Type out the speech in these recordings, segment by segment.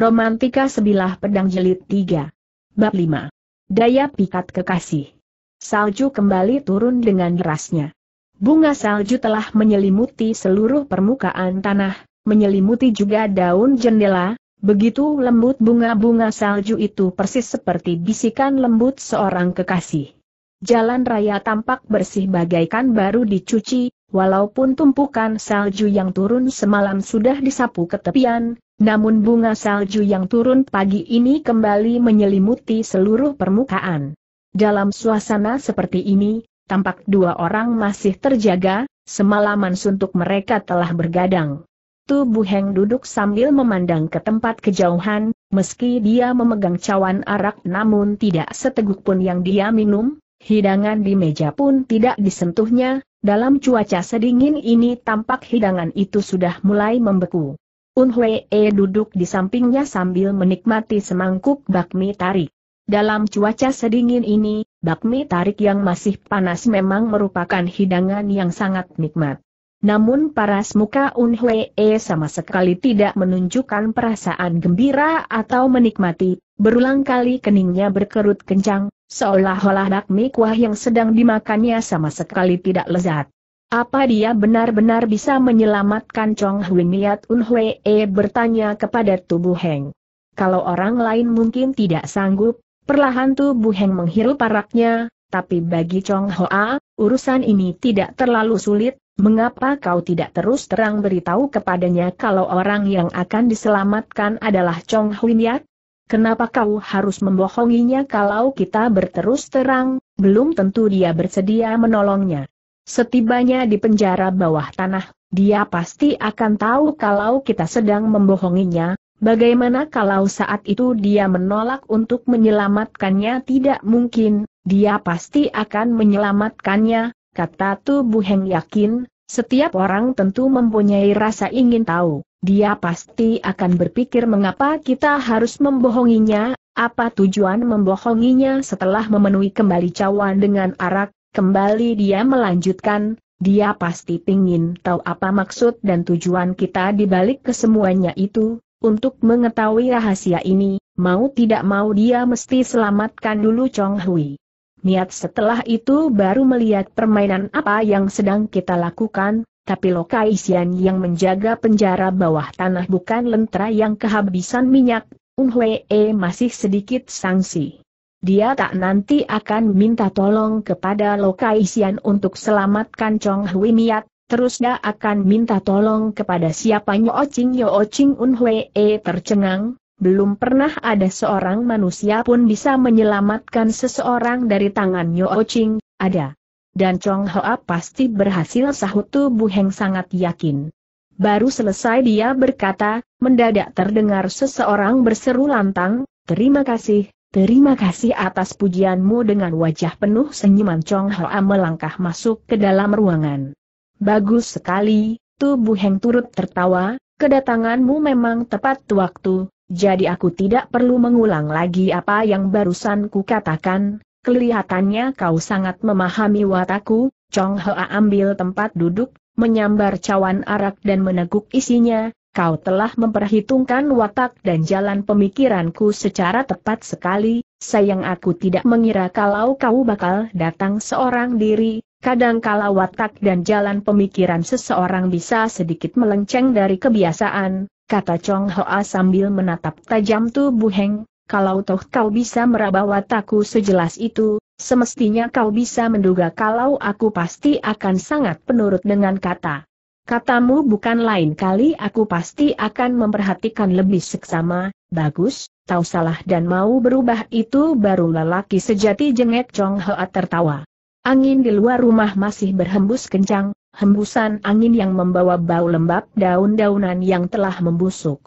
Romantika Sebilah Pedang Jelit 3. Bab 5. Daya Pikat Kekasih. Salju kembali turun dengan derasnya. Bunga salju telah menyelimuti seluruh permukaan tanah, menyelimuti juga daun jendela, begitu lembut bunga-bunga salju itu persis seperti bisikan lembut seorang kekasih. Jalan raya tampak bersih bagaikan baru dicuci, Walaupun tumpukan salju yang turun semalam sudah disapu ke tepian, namun bunga salju yang turun pagi ini kembali menyelimuti seluruh permukaan. Dalam suasana seperti ini, tampak dua orang masih terjaga, semalaman suntuk mereka telah bergadang. Tubuh heng duduk sambil memandang ke tempat kejauhan, meski dia memegang cawan arak namun tidak seteguk pun yang dia minum, hidangan di meja pun tidak disentuhnya, dalam cuaca sedingin ini tampak hidangan itu sudah mulai membeku. Un Hwee duduk di sampingnya sambil menikmati semangkuk bakmi tarik. Dalam cuaca sedingin ini, bakmi tarik yang masih panas memang merupakan hidangan yang sangat nikmat. Namun paras muka Un Hwee sama sekali tidak menunjukkan perasaan gembira atau menikmati, berulang kali keningnya berkerut kencang, Seolah-olah bakmi kuah yang sedang dimakannya sama sekali tidak lezat. Apa dia benar-benar bisa menyelamatkan Chong Hui Miat Un Hwee bertanya kepada tubuh Heng. Kalau orang lain mungkin tidak sanggup, perlahan tubuh Heng menghirup araknya, tapi bagi Chong Hoa, urusan ini tidak terlalu sulit, mengapa kau tidak terus terang beritahu kepadanya kalau orang yang akan diselamatkan adalah Chong Hui Miat? Kenapa kau harus membohonginya kalau kita berterus terang, belum tentu dia bersedia menolongnya. Setibanya di penjara bawah tanah, dia pasti akan tahu kalau kita sedang membohonginya, bagaimana kalau saat itu dia menolak untuk menyelamatkannya tidak mungkin, dia pasti akan menyelamatkannya, kata Tu Buheng yakin, setiap orang tentu mempunyai rasa ingin tahu. Dia pasti akan berpikir mengapa kita harus membohonginya, apa tujuan membohonginya setelah memenuhi kembali cawan dengan arak, kembali dia melanjutkan, dia pasti pingin tahu apa maksud dan tujuan kita dibalik kesemuanya itu, untuk mengetahui rahasia ini, mau tidak mau dia mesti selamatkan dulu Chong Hui. Niat setelah itu baru melihat permainan apa yang sedang kita lakukan, tapi Lokai Xian yang menjaga penjara bawah tanah bukan lentera yang kehabisan minyak, Unhwee masih sedikit sanksi. Dia tak nanti akan minta tolong kepada Lokai Xian untuk selamatkan Chong Hui Miat, terus dia akan minta tolong kepada siapa Nyo Ching Nyo Ching Unhwee tercengang, belum pernah ada seorang manusia pun bisa menyelamatkan seseorang dari tangan Nyo Ching, ada dan Chong Hoa pasti berhasil sahut tubuh Heng sangat yakin. Baru selesai dia berkata, mendadak terdengar seseorang berseru lantang, terima kasih, terima kasih atas pujianmu dengan wajah penuh senyuman Chong Hoa melangkah masuk ke dalam ruangan. Bagus sekali, tubuh Heng turut tertawa, kedatanganmu memang tepat waktu, jadi aku tidak perlu mengulang lagi apa yang barusan kukatakan, Kelihatannya kau sangat memahami wataku, Chong Hoa ambil tempat duduk, menyambar cawan arak dan meneguk isinya, kau telah memperhitungkan watak dan jalan pemikiranku secara tepat sekali, sayang aku tidak mengira kalau kau bakal datang seorang diri, kadangkala watak dan jalan pemikiran seseorang bisa sedikit melenceng dari kebiasaan, kata Chong Hoa sambil menatap tajam tubuh Heng, kalau toh kau bisa meraba wataku sejelas itu, semestinya kau bisa menduga kalau aku pasti akan sangat penurut dengan kata. Katamu bukan lain kali aku pasti akan memperhatikan lebih seksama, bagus, tahu salah dan mau berubah itu baru lelaki sejati jengek Chong Hoa tertawa. Angin di luar rumah masih berhembus kencang, hembusan angin yang membawa bau lembab daun-daunan yang telah membusuk.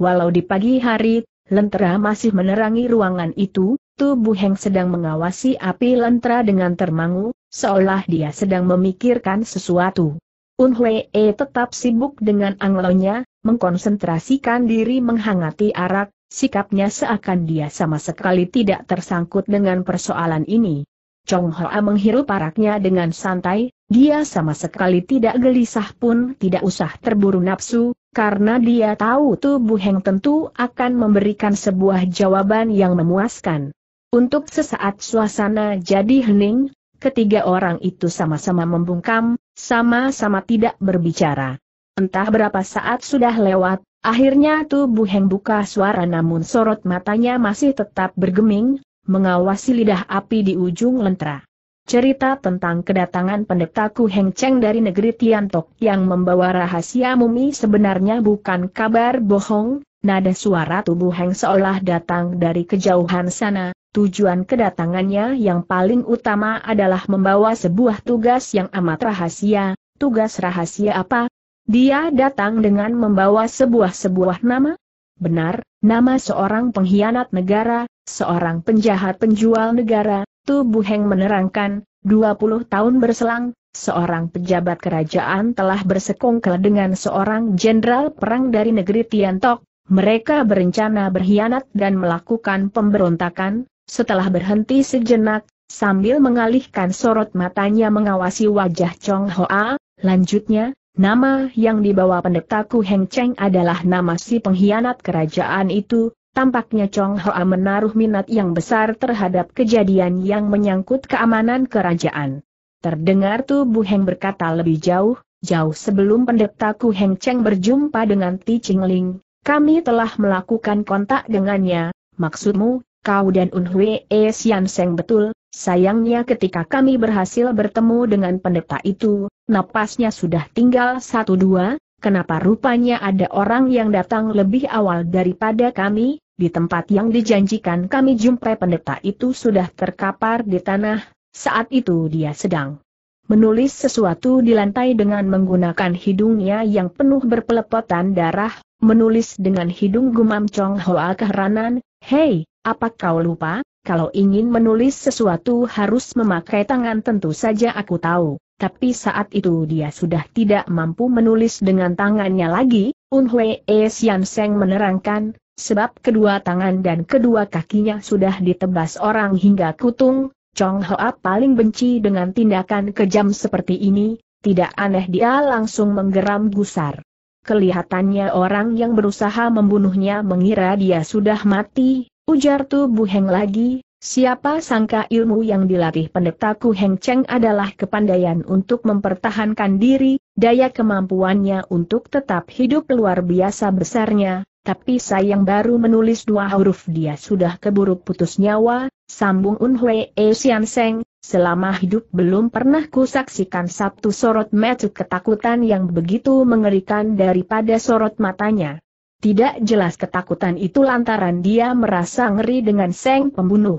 Walau di pagi hari, Lentera masih menerangi ruangan itu, tubuh Heng sedang mengawasi api lentera dengan termangu, seolah dia sedang memikirkan sesuatu. Un Hwee tetap sibuk dengan anglonya, mengkonsentrasikan diri menghangati arak, sikapnya seakan dia sama sekali tidak tersangkut dengan persoalan ini. Chong Hoa menghirup araknya dengan santai, dia sama sekali tidak gelisah pun tidak usah terburu nafsu, karena dia tahu tubuh Heng tentu akan memberikan sebuah jawaban yang memuaskan. Untuk sesaat suasana jadi hening, ketiga orang itu sama-sama membungkam, sama-sama tidak berbicara. Entah berapa saat sudah lewat, akhirnya tubuh Heng buka suara namun sorot matanya masih tetap bergeming, mengawasi lidah api di ujung lentera. Cerita tentang kedatangan pendeta Ku Heng Cheng dari negeri Tiantok yang membawa rahasia mumi sebenarnya bukan kabar bohong, nada suara tubuh Heng seolah datang dari kejauhan sana, tujuan kedatangannya yang paling utama adalah membawa sebuah tugas yang amat rahasia, tugas rahasia apa? Dia datang dengan membawa sebuah-sebuah nama? Benar, nama seorang pengkhianat negara, seorang penjahat penjual negara, Tu Heng menerangkan, 20 tahun berselang, seorang pejabat kerajaan telah bersekongkel dengan seorang jenderal perang dari negeri Tiantok, mereka berencana berkhianat dan melakukan pemberontakan, setelah berhenti sejenak, sambil mengalihkan sorot matanya mengawasi wajah Chong Hoa, lanjutnya, Nama yang dibawa pendeta Ku Heng Cheng adalah nama si pengkhianat kerajaan itu, Tampaknya Chong Hoa menaruh minat yang besar terhadap kejadian yang menyangkut keamanan kerajaan. Terdengar Bu Heng berkata lebih jauh, jauh sebelum pendeta Ku Heng Cheng berjumpa dengan Ti Ching Ling, kami telah melakukan kontak dengannya, maksudmu, kau dan Unhui E Sian Seng betul, sayangnya ketika kami berhasil bertemu dengan pendeta itu, napasnya sudah tinggal satu dua, kenapa rupanya ada orang yang datang lebih awal daripada kami, di tempat yang dijanjikan kami jumpai pendeta itu sudah terkapar di tanah, saat itu dia sedang menulis sesuatu di lantai dengan menggunakan hidungnya yang penuh berpelepotan darah, menulis dengan hidung gumam Chong Hoa keheranan, Hei, apa kau lupa, kalau ingin menulis sesuatu harus memakai tangan tentu saja aku tahu tapi saat itu dia sudah tidak mampu menulis dengan tangannya lagi, Un Hwee Sian Seng menerangkan, Sebab kedua tangan dan kedua kakinya sudah ditebas orang hingga kutung, Chong Hoa paling benci dengan tindakan kejam seperti ini, tidak aneh dia langsung menggeram gusar. Kelihatannya orang yang berusaha membunuhnya mengira dia sudah mati, ujar Tu Bu Heng lagi, siapa sangka ilmu yang dilatih pendeta Ku Heng Cheng adalah kepandaian untuk mempertahankan diri, daya kemampuannya untuk tetap hidup luar biasa besarnya, tapi sayang baru menulis dua huruf dia sudah keburu putus nyawa, sambung Unhwe E Sian Seng, selama hidup belum pernah kusaksikan satu sorot mata ketakutan yang begitu mengerikan daripada sorot matanya. Tidak jelas ketakutan itu lantaran dia merasa ngeri dengan Seng pembunuh.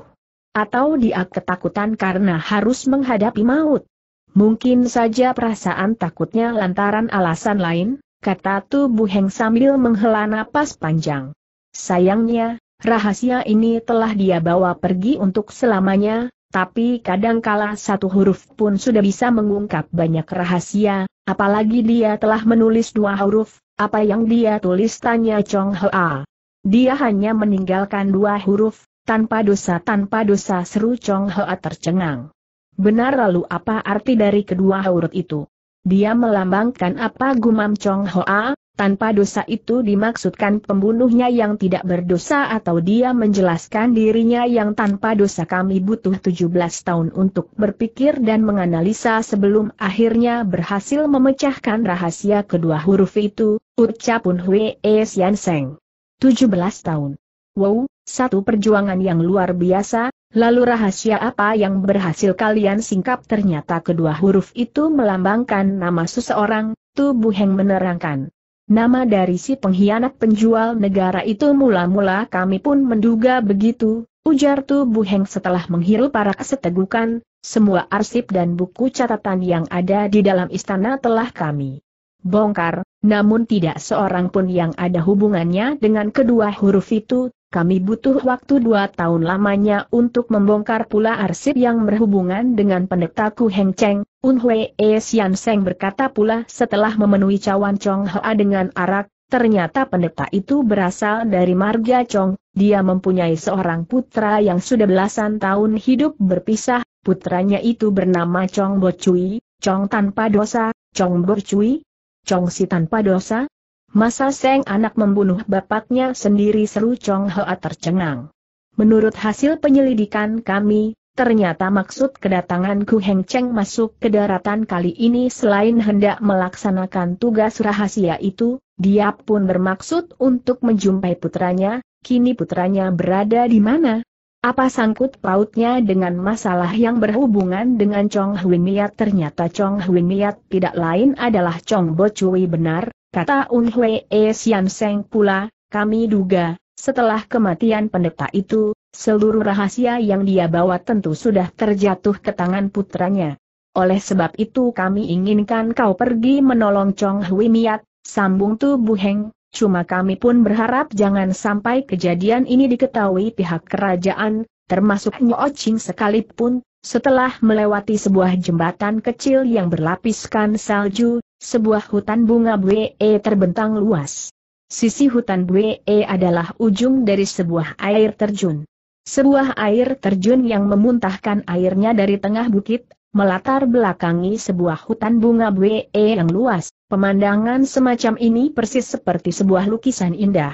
Atau dia ketakutan karena harus menghadapi maut. Mungkin saja perasaan takutnya lantaran alasan lain, kata Tu Bu Heng sambil menghela napas panjang. Sayangnya, rahasia ini telah dia bawa pergi untuk selamanya, tapi kadangkala satu huruf pun sudah bisa mengungkap banyak rahasia, apalagi dia telah menulis dua huruf, apa yang dia tulis tanya Chong Hoa. Dia hanya meninggalkan dua huruf, tanpa dosa tanpa dosa seru Chong Hoa tercengang. Benar lalu apa arti dari kedua huruf itu? Dia melambangkan apa gumam Chong Hoa, tanpa dosa itu dimaksudkan pembunuhnya yang tidak berdosa atau dia menjelaskan dirinya yang tanpa dosa kami butuh 17 tahun untuk berpikir dan menganalisa sebelum akhirnya berhasil memecahkan rahasia kedua huruf itu, ucapun Hwee Sian Seng. 17 tahun. Wow, satu perjuangan yang luar biasa, lalu rahasia apa yang berhasil kalian singkap ternyata kedua huruf itu melambangkan nama seseorang, tubuh yang menerangkan. Nama dari si pengkhianat penjual negara itu mula-mula kami pun menduga begitu, ujar tubuh Heng setelah menghirup para setegukan, semua arsip dan buku catatan yang ada di dalam istana telah kami bongkar, namun tidak seorang pun yang ada hubungannya dengan kedua huruf itu, kami butuh waktu dua tahun lamanya untuk membongkar pula arsip yang berhubungan dengan Ku Heng Cheng, Un Hwee Sian e Seng berkata pula setelah memenuhi cawan Chong Hoa dengan arak, ternyata pendeta itu berasal dari Marga Chong, dia mempunyai seorang putra yang sudah belasan tahun hidup berpisah, putranya itu bernama Chong Bo Chui, Chong tanpa dosa, Chong Bo Chui, Chong si tanpa dosa, Masa Seng anak membunuh bapaknya sendiri seru Chong Hoa tercengang. Menurut hasil penyelidikan kami, ternyata maksud kedatangan Ku Heng Cheng masuk ke daratan kali ini selain hendak melaksanakan tugas rahasia itu, dia pun bermaksud untuk menjumpai putranya, kini putranya berada di mana? Apa sangkut pautnya dengan masalah yang berhubungan dengan Chong Huin Miat? Ternyata Chong Huin Miat tidak lain adalah Chong Bo Cui benar, Kata Unhui E Sian Seng pula, kami duga, setelah kematian pendeta itu, seluruh rahasia yang dia bawa tentu sudah terjatuh ke tangan putranya. Oleh sebab itu kami inginkan kau pergi menolong Chong Hwi Miat, sambung Tu Bu Heng, cuma kami pun berharap jangan sampai kejadian ini diketahui pihak kerajaan, termasuk Nyo Ching sekalipun, setelah melewati sebuah jembatan kecil yang berlapiskan salju, sebuah hutan bunga bue terbentang luas. Sisi hutan bue adalah ujung dari sebuah air terjun. Sebuah air terjun yang memuntahkan airnya dari tengah bukit, melatar belakangi sebuah hutan bunga bue yang luas. Pemandangan semacam ini persis seperti sebuah lukisan indah.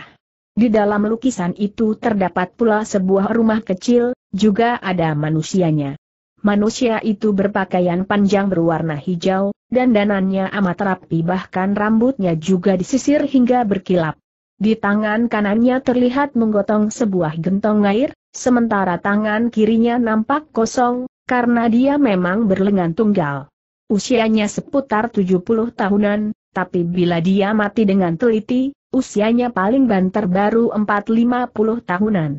Di dalam lukisan itu terdapat pula sebuah rumah kecil, juga ada manusianya. Manusia itu berpakaian panjang berwarna hijau, dan danannya amat rapi bahkan rambutnya juga disisir hingga berkilap. Di tangan kanannya terlihat menggotong sebuah gentong air, sementara tangan kirinya nampak kosong, karena dia memang berlengan tunggal. Usianya seputar 70 tahunan, tapi bila dia mati dengan teliti, usianya paling banter baru 450 tahunan.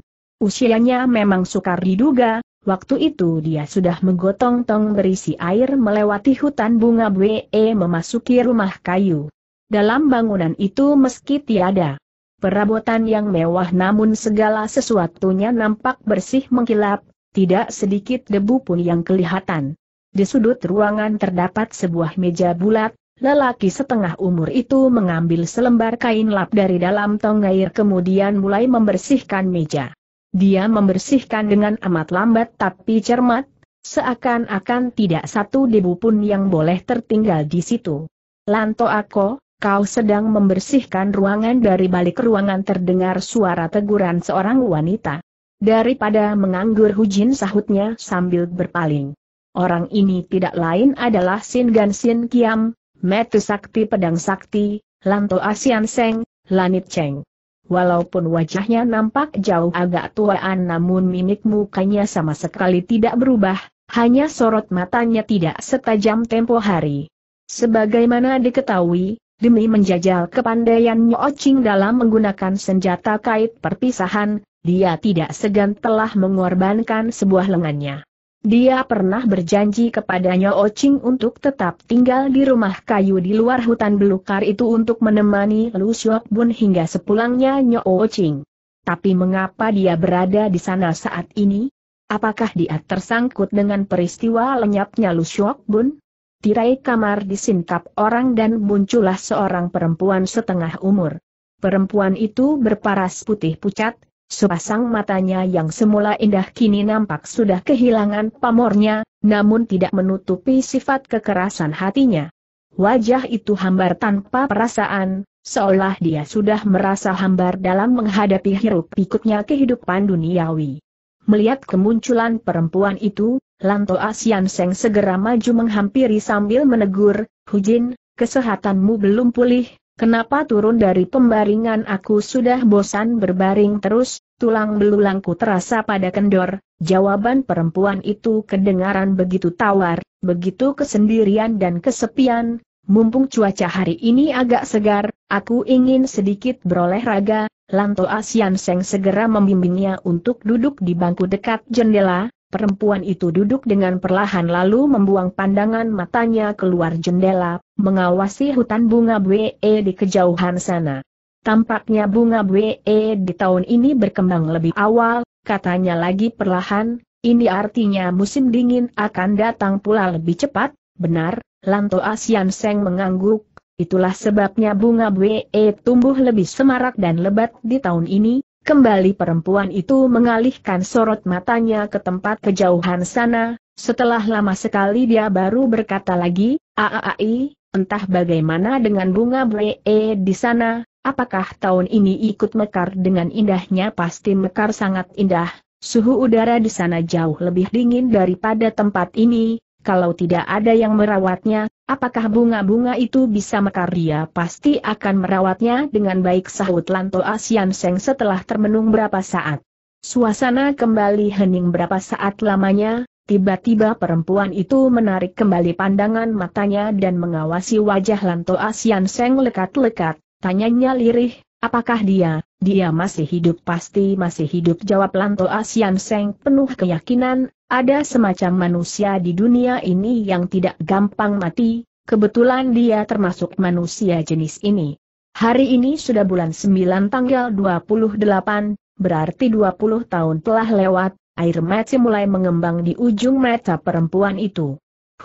Usianya memang sukar diduga, Waktu itu dia sudah menggotong tong berisi air melewati hutan bunga BE memasuki rumah kayu. Dalam bangunan itu meski tiada perabotan yang mewah namun segala sesuatunya nampak bersih mengkilap, tidak sedikit debu pun yang kelihatan. Di sudut ruangan terdapat sebuah meja bulat, lelaki setengah umur itu mengambil selembar kain lap dari dalam tong air kemudian mulai membersihkan meja. Dia membersihkan dengan amat lambat tapi cermat, seakan-akan tidak satu debu pun yang boleh tertinggal di situ. Lanto Ako, kau sedang membersihkan ruangan dari balik ruangan terdengar suara teguran seorang wanita. Daripada menganggur Hujin sahutnya sambil berpaling. Orang ini tidak lain adalah Sin Gan Sin Kiam, Metu Sakti Pedang Sakti, Lanto Asian Seng, Lanit Cheng. Walaupun wajahnya nampak jauh agak tuaan namun mimik mukanya sama sekali tidak berubah, hanya sorot matanya tidak setajam tempo hari. Sebagaimana diketahui, demi menjajal kepandaian Nyocing dalam menggunakan senjata kait perpisahan, dia tidak segan telah mengorbankan sebuah lengannya. Dia pernah berjanji kepadanya Ocing untuk tetap tinggal di rumah kayu di luar hutan belukar itu untuk menemani Lu Siok Bun hingga sepulangnya Nyo Ocing. Tapi mengapa dia berada di sana saat ini? Apakah dia tersangkut dengan peristiwa lenyapnya Lu Siok Bun? Tirai kamar disingkap orang dan muncullah seorang perempuan setengah umur. Perempuan itu berparas putih pucat, Sepasang matanya yang semula indah kini nampak sudah kehilangan pamornya, namun tidak menutupi sifat kekerasan hatinya. Wajah itu hambar tanpa perasaan, seolah dia sudah merasa hambar dalam menghadapi hiruk pikuknya kehidupan duniawi. Melihat kemunculan perempuan itu, Lanto Asian Seng segera maju menghampiri sambil menegur, Hujin, kesehatanmu belum pulih, Kenapa turun dari pembaringan aku sudah bosan berbaring terus, tulang belulangku terasa pada kendor, jawaban perempuan itu kedengaran begitu tawar, begitu kesendirian dan kesepian, mumpung cuaca hari ini agak segar, aku ingin sedikit beroleh raga, Lanto Asian Seng segera membimbingnya untuk duduk di bangku dekat jendela, Perempuan itu duduk dengan perlahan lalu membuang pandangan matanya keluar jendela, mengawasi hutan bunga BE di kejauhan sana. Tampaknya bunga BE di tahun ini berkembang lebih awal, katanya lagi perlahan, ini artinya musim dingin akan datang pula lebih cepat, benar, Lanto Asian Seng mengangguk, itulah sebabnya bunga BE tumbuh lebih semarak dan lebat di tahun ini, Kembali perempuan itu mengalihkan sorot matanya ke tempat kejauhan sana, setelah lama sekali dia baru berkata lagi, Aaai, entah bagaimana dengan bunga bre e di sana, apakah tahun ini ikut mekar dengan indahnya pasti mekar sangat indah, suhu udara di sana jauh lebih dingin daripada tempat ini, kalau tidak ada yang merawatnya, apakah bunga-bunga itu bisa mekar dia pasti akan merawatnya dengan baik sahut Lanto Asian Seng setelah termenung berapa saat. Suasana kembali hening berapa saat lamanya, tiba-tiba perempuan itu menarik kembali pandangan matanya dan mengawasi wajah Lanto Asian Seng lekat-lekat, tanyanya lirih, apakah dia, dia masih hidup pasti masih hidup jawab Lanto Asian Seng penuh keyakinan, ada semacam manusia di dunia ini yang tidak gampang mati, kebetulan dia termasuk manusia jenis ini. Hari ini sudah bulan 9 tanggal 28, berarti 20 tahun telah lewat, air mati mulai mengembang di ujung mata perempuan itu.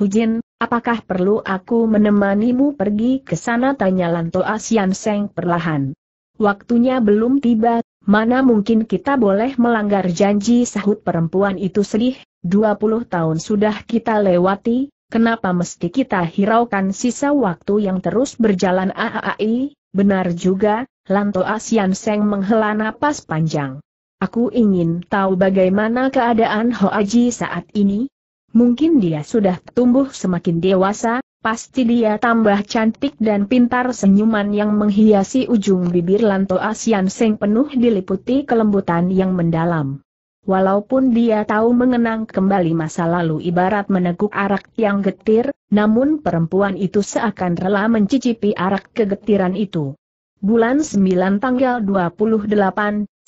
Hujin, apakah perlu aku menemanimu pergi ke sana tanya Lanto Asian Seng perlahan. Waktunya belum tiba, mana mungkin kita boleh melanggar janji sahut perempuan itu sedih, 20 tahun sudah kita lewati, kenapa mesti kita hiraukan sisa waktu yang terus berjalan AAI, benar juga, Lanto Asian Seng menghela napas panjang. Aku ingin tahu bagaimana keadaan Ho Aji saat ini. Mungkin dia sudah tumbuh semakin dewasa, pasti dia tambah cantik dan pintar senyuman yang menghiasi ujung bibir Lanto Asian Seng penuh diliputi kelembutan yang mendalam. Walaupun dia tahu mengenang kembali masa lalu ibarat meneguk arak yang getir, namun perempuan itu seakan rela mencicipi arak kegetiran itu. Bulan 9 tanggal 28,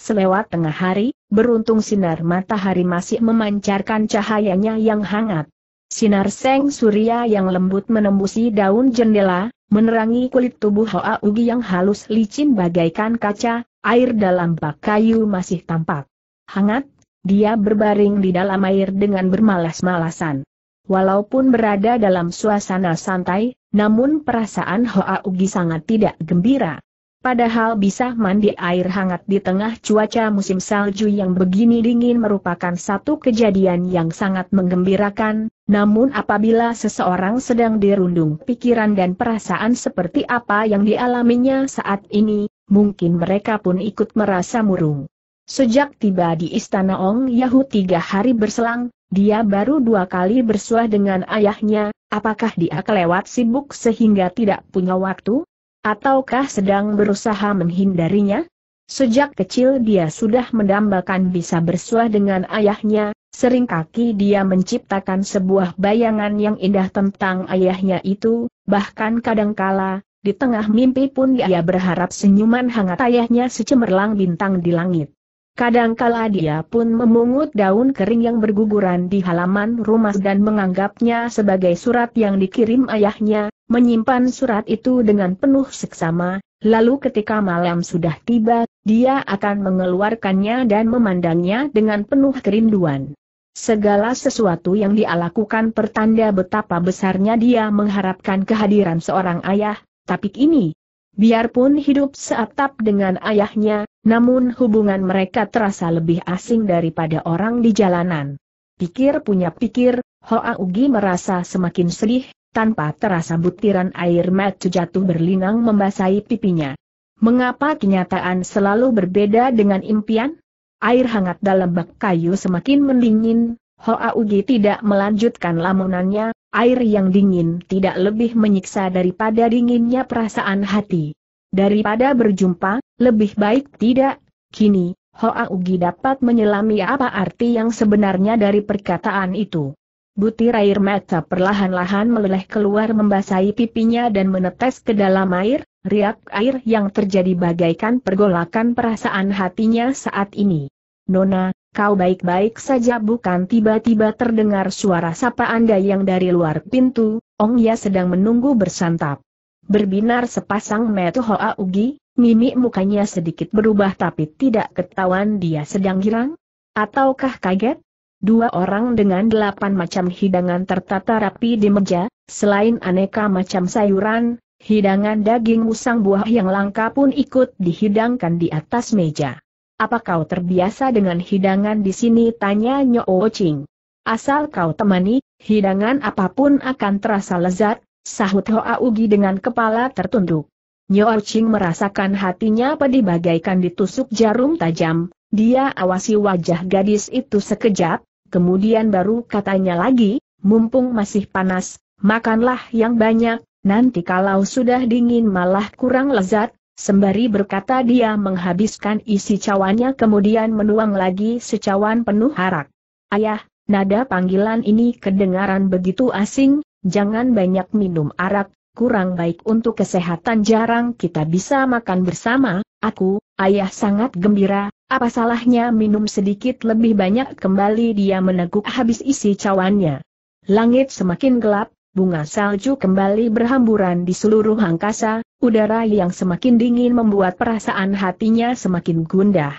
selewat tengah hari, beruntung sinar matahari masih memancarkan cahayanya yang hangat. Sinar seng surya yang lembut menembusi daun jendela, menerangi kulit tubuh Hoa Ugi yang halus licin bagaikan kaca, air dalam bak kayu masih tampak. Hangat dia berbaring di dalam air dengan bermalas-malasan. Walaupun berada dalam suasana santai, namun perasaan Hoa Ugi sangat tidak gembira. Padahal bisa mandi air hangat di tengah cuaca musim salju yang begini dingin merupakan satu kejadian yang sangat menggembirakan, namun apabila seseorang sedang dirundung pikiran dan perasaan seperti apa yang dialaminya saat ini, mungkin mereka pun ikut merasa murung. Sejak tiba di istana Ong Yahu tiga hari berselang, dia baru dua kali bersuah dengan ayahnya, apakah dia kelewat sibuk sehingga tidak punya waktu? Ataukah sedang berusaha menghindarinya? Sejak kecil dia sudah mendambakan bisa bersuah dengan ayahnya, sering kaki dia menciptakan sebuah bayangan yang indah tentang ayahnya itu, bahkan kadangkala, di tengah mimpi pun dia berharap senyuman hangat ayahnya secemerlang bintang di langit. Kadangkala dia pun memungut daun kering yang berguguran di halaman rumah dan menganggapnya sebagai surat yang dikirim ayahnya, menyimpan surat itu dengan penuh seksama, lalu ketika malam sudah tiba, dia akan mengeluarkannya dan memandangnya dengan penuh kerinduan. Segala sesuatu yang dia lakukan pertanda betapa besarnya dia mengharapkan kehadiran seorang ayah, tapi ini, biarpun hidup seatap dengan ayahnya, namun hubungan mereka terasa lebih asing daripada orang di jalanan. Pikir punya pikir, Hoa Ugi merasa semakin sedih, tanpa terasa butiran air mata jatuh berlinang membasahi pipinya. Mengapa kenyataan selalu berbeda dengan impian? Air hangat dalam bak kayu semakin mendingin, Hoa Ugi tidak melanjutkan lamunannya, air yang dingin tidak lebih menyiksa daripada dinginnya perasaan hati. Daripada berjumpa, lebih baik tidak. Kini, Hoa Ugi dapat menyelami apa arti yang sebenarnya dari perkataan itu. Butir air mata perlahan-lahan meleleh keluar membasahi pipinya dan menetes ke dalam air, riak air yang terjadi bagaikan pergolakan perasaan hatinya saat ini. Nona, kau baik-baik saja bukan tiba-tiba terdengar suara sapa Anda yang dari luar pintu, Ong Ya sedang menunggu bersantap. Berbinar sepasang metu Hoa Ugi, mimik mukanya sedikit berubah tapi tidak ketahuan dia sedang girang? Ataukah kaget? Dua orang dengan delapan macam hidangan tertata rapi di meja, selain aneka macam sayuran, hidangan daging musang buah yang langka pun ikut dihidangkan di atas meja. Apa kau terbiasa dengan hidangan di sini? Tanya Nyo Ching. Asal kau temani, hidangan apapun akan terasa lezat, Sahut Hoa Ugi dengan kepala tertunduk. Nyo Ching merasakan hatinya pedih bagaikan ditusuk jarum tajam, dia awasi wajah gadis itu sekejap, kemudian baru katanya lagi, mumpung masih panas, makanlah yang banyak, nanti kalau sudah dingin malah kurang lezat, Sembari berkata dia menghabiskan isi cawannya kemudian menuang lagi secawan penuh harak. Ayah, nada panggilan ini kedengaran begitu asing, Jangan banyak minum arak, kurang baik untuk kesehatan jarang kita bisa makan bersama, aku, ayah sangat gembira, apa salahnya minum sedikit lebih banyak kembali dia meneguk habis isi cawannya. Langit semakin gelap, bunga salju kembali berhamburan di seluruh angkasa, udara yang semakin dingin membuat perasaan hatinya semakin gundah.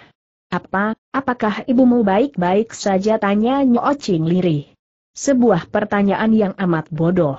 Apa, apakah ibumu baik-baik saja tanya Nyo Ching lirih. Sebuah pertanyaan yang amat bodoh.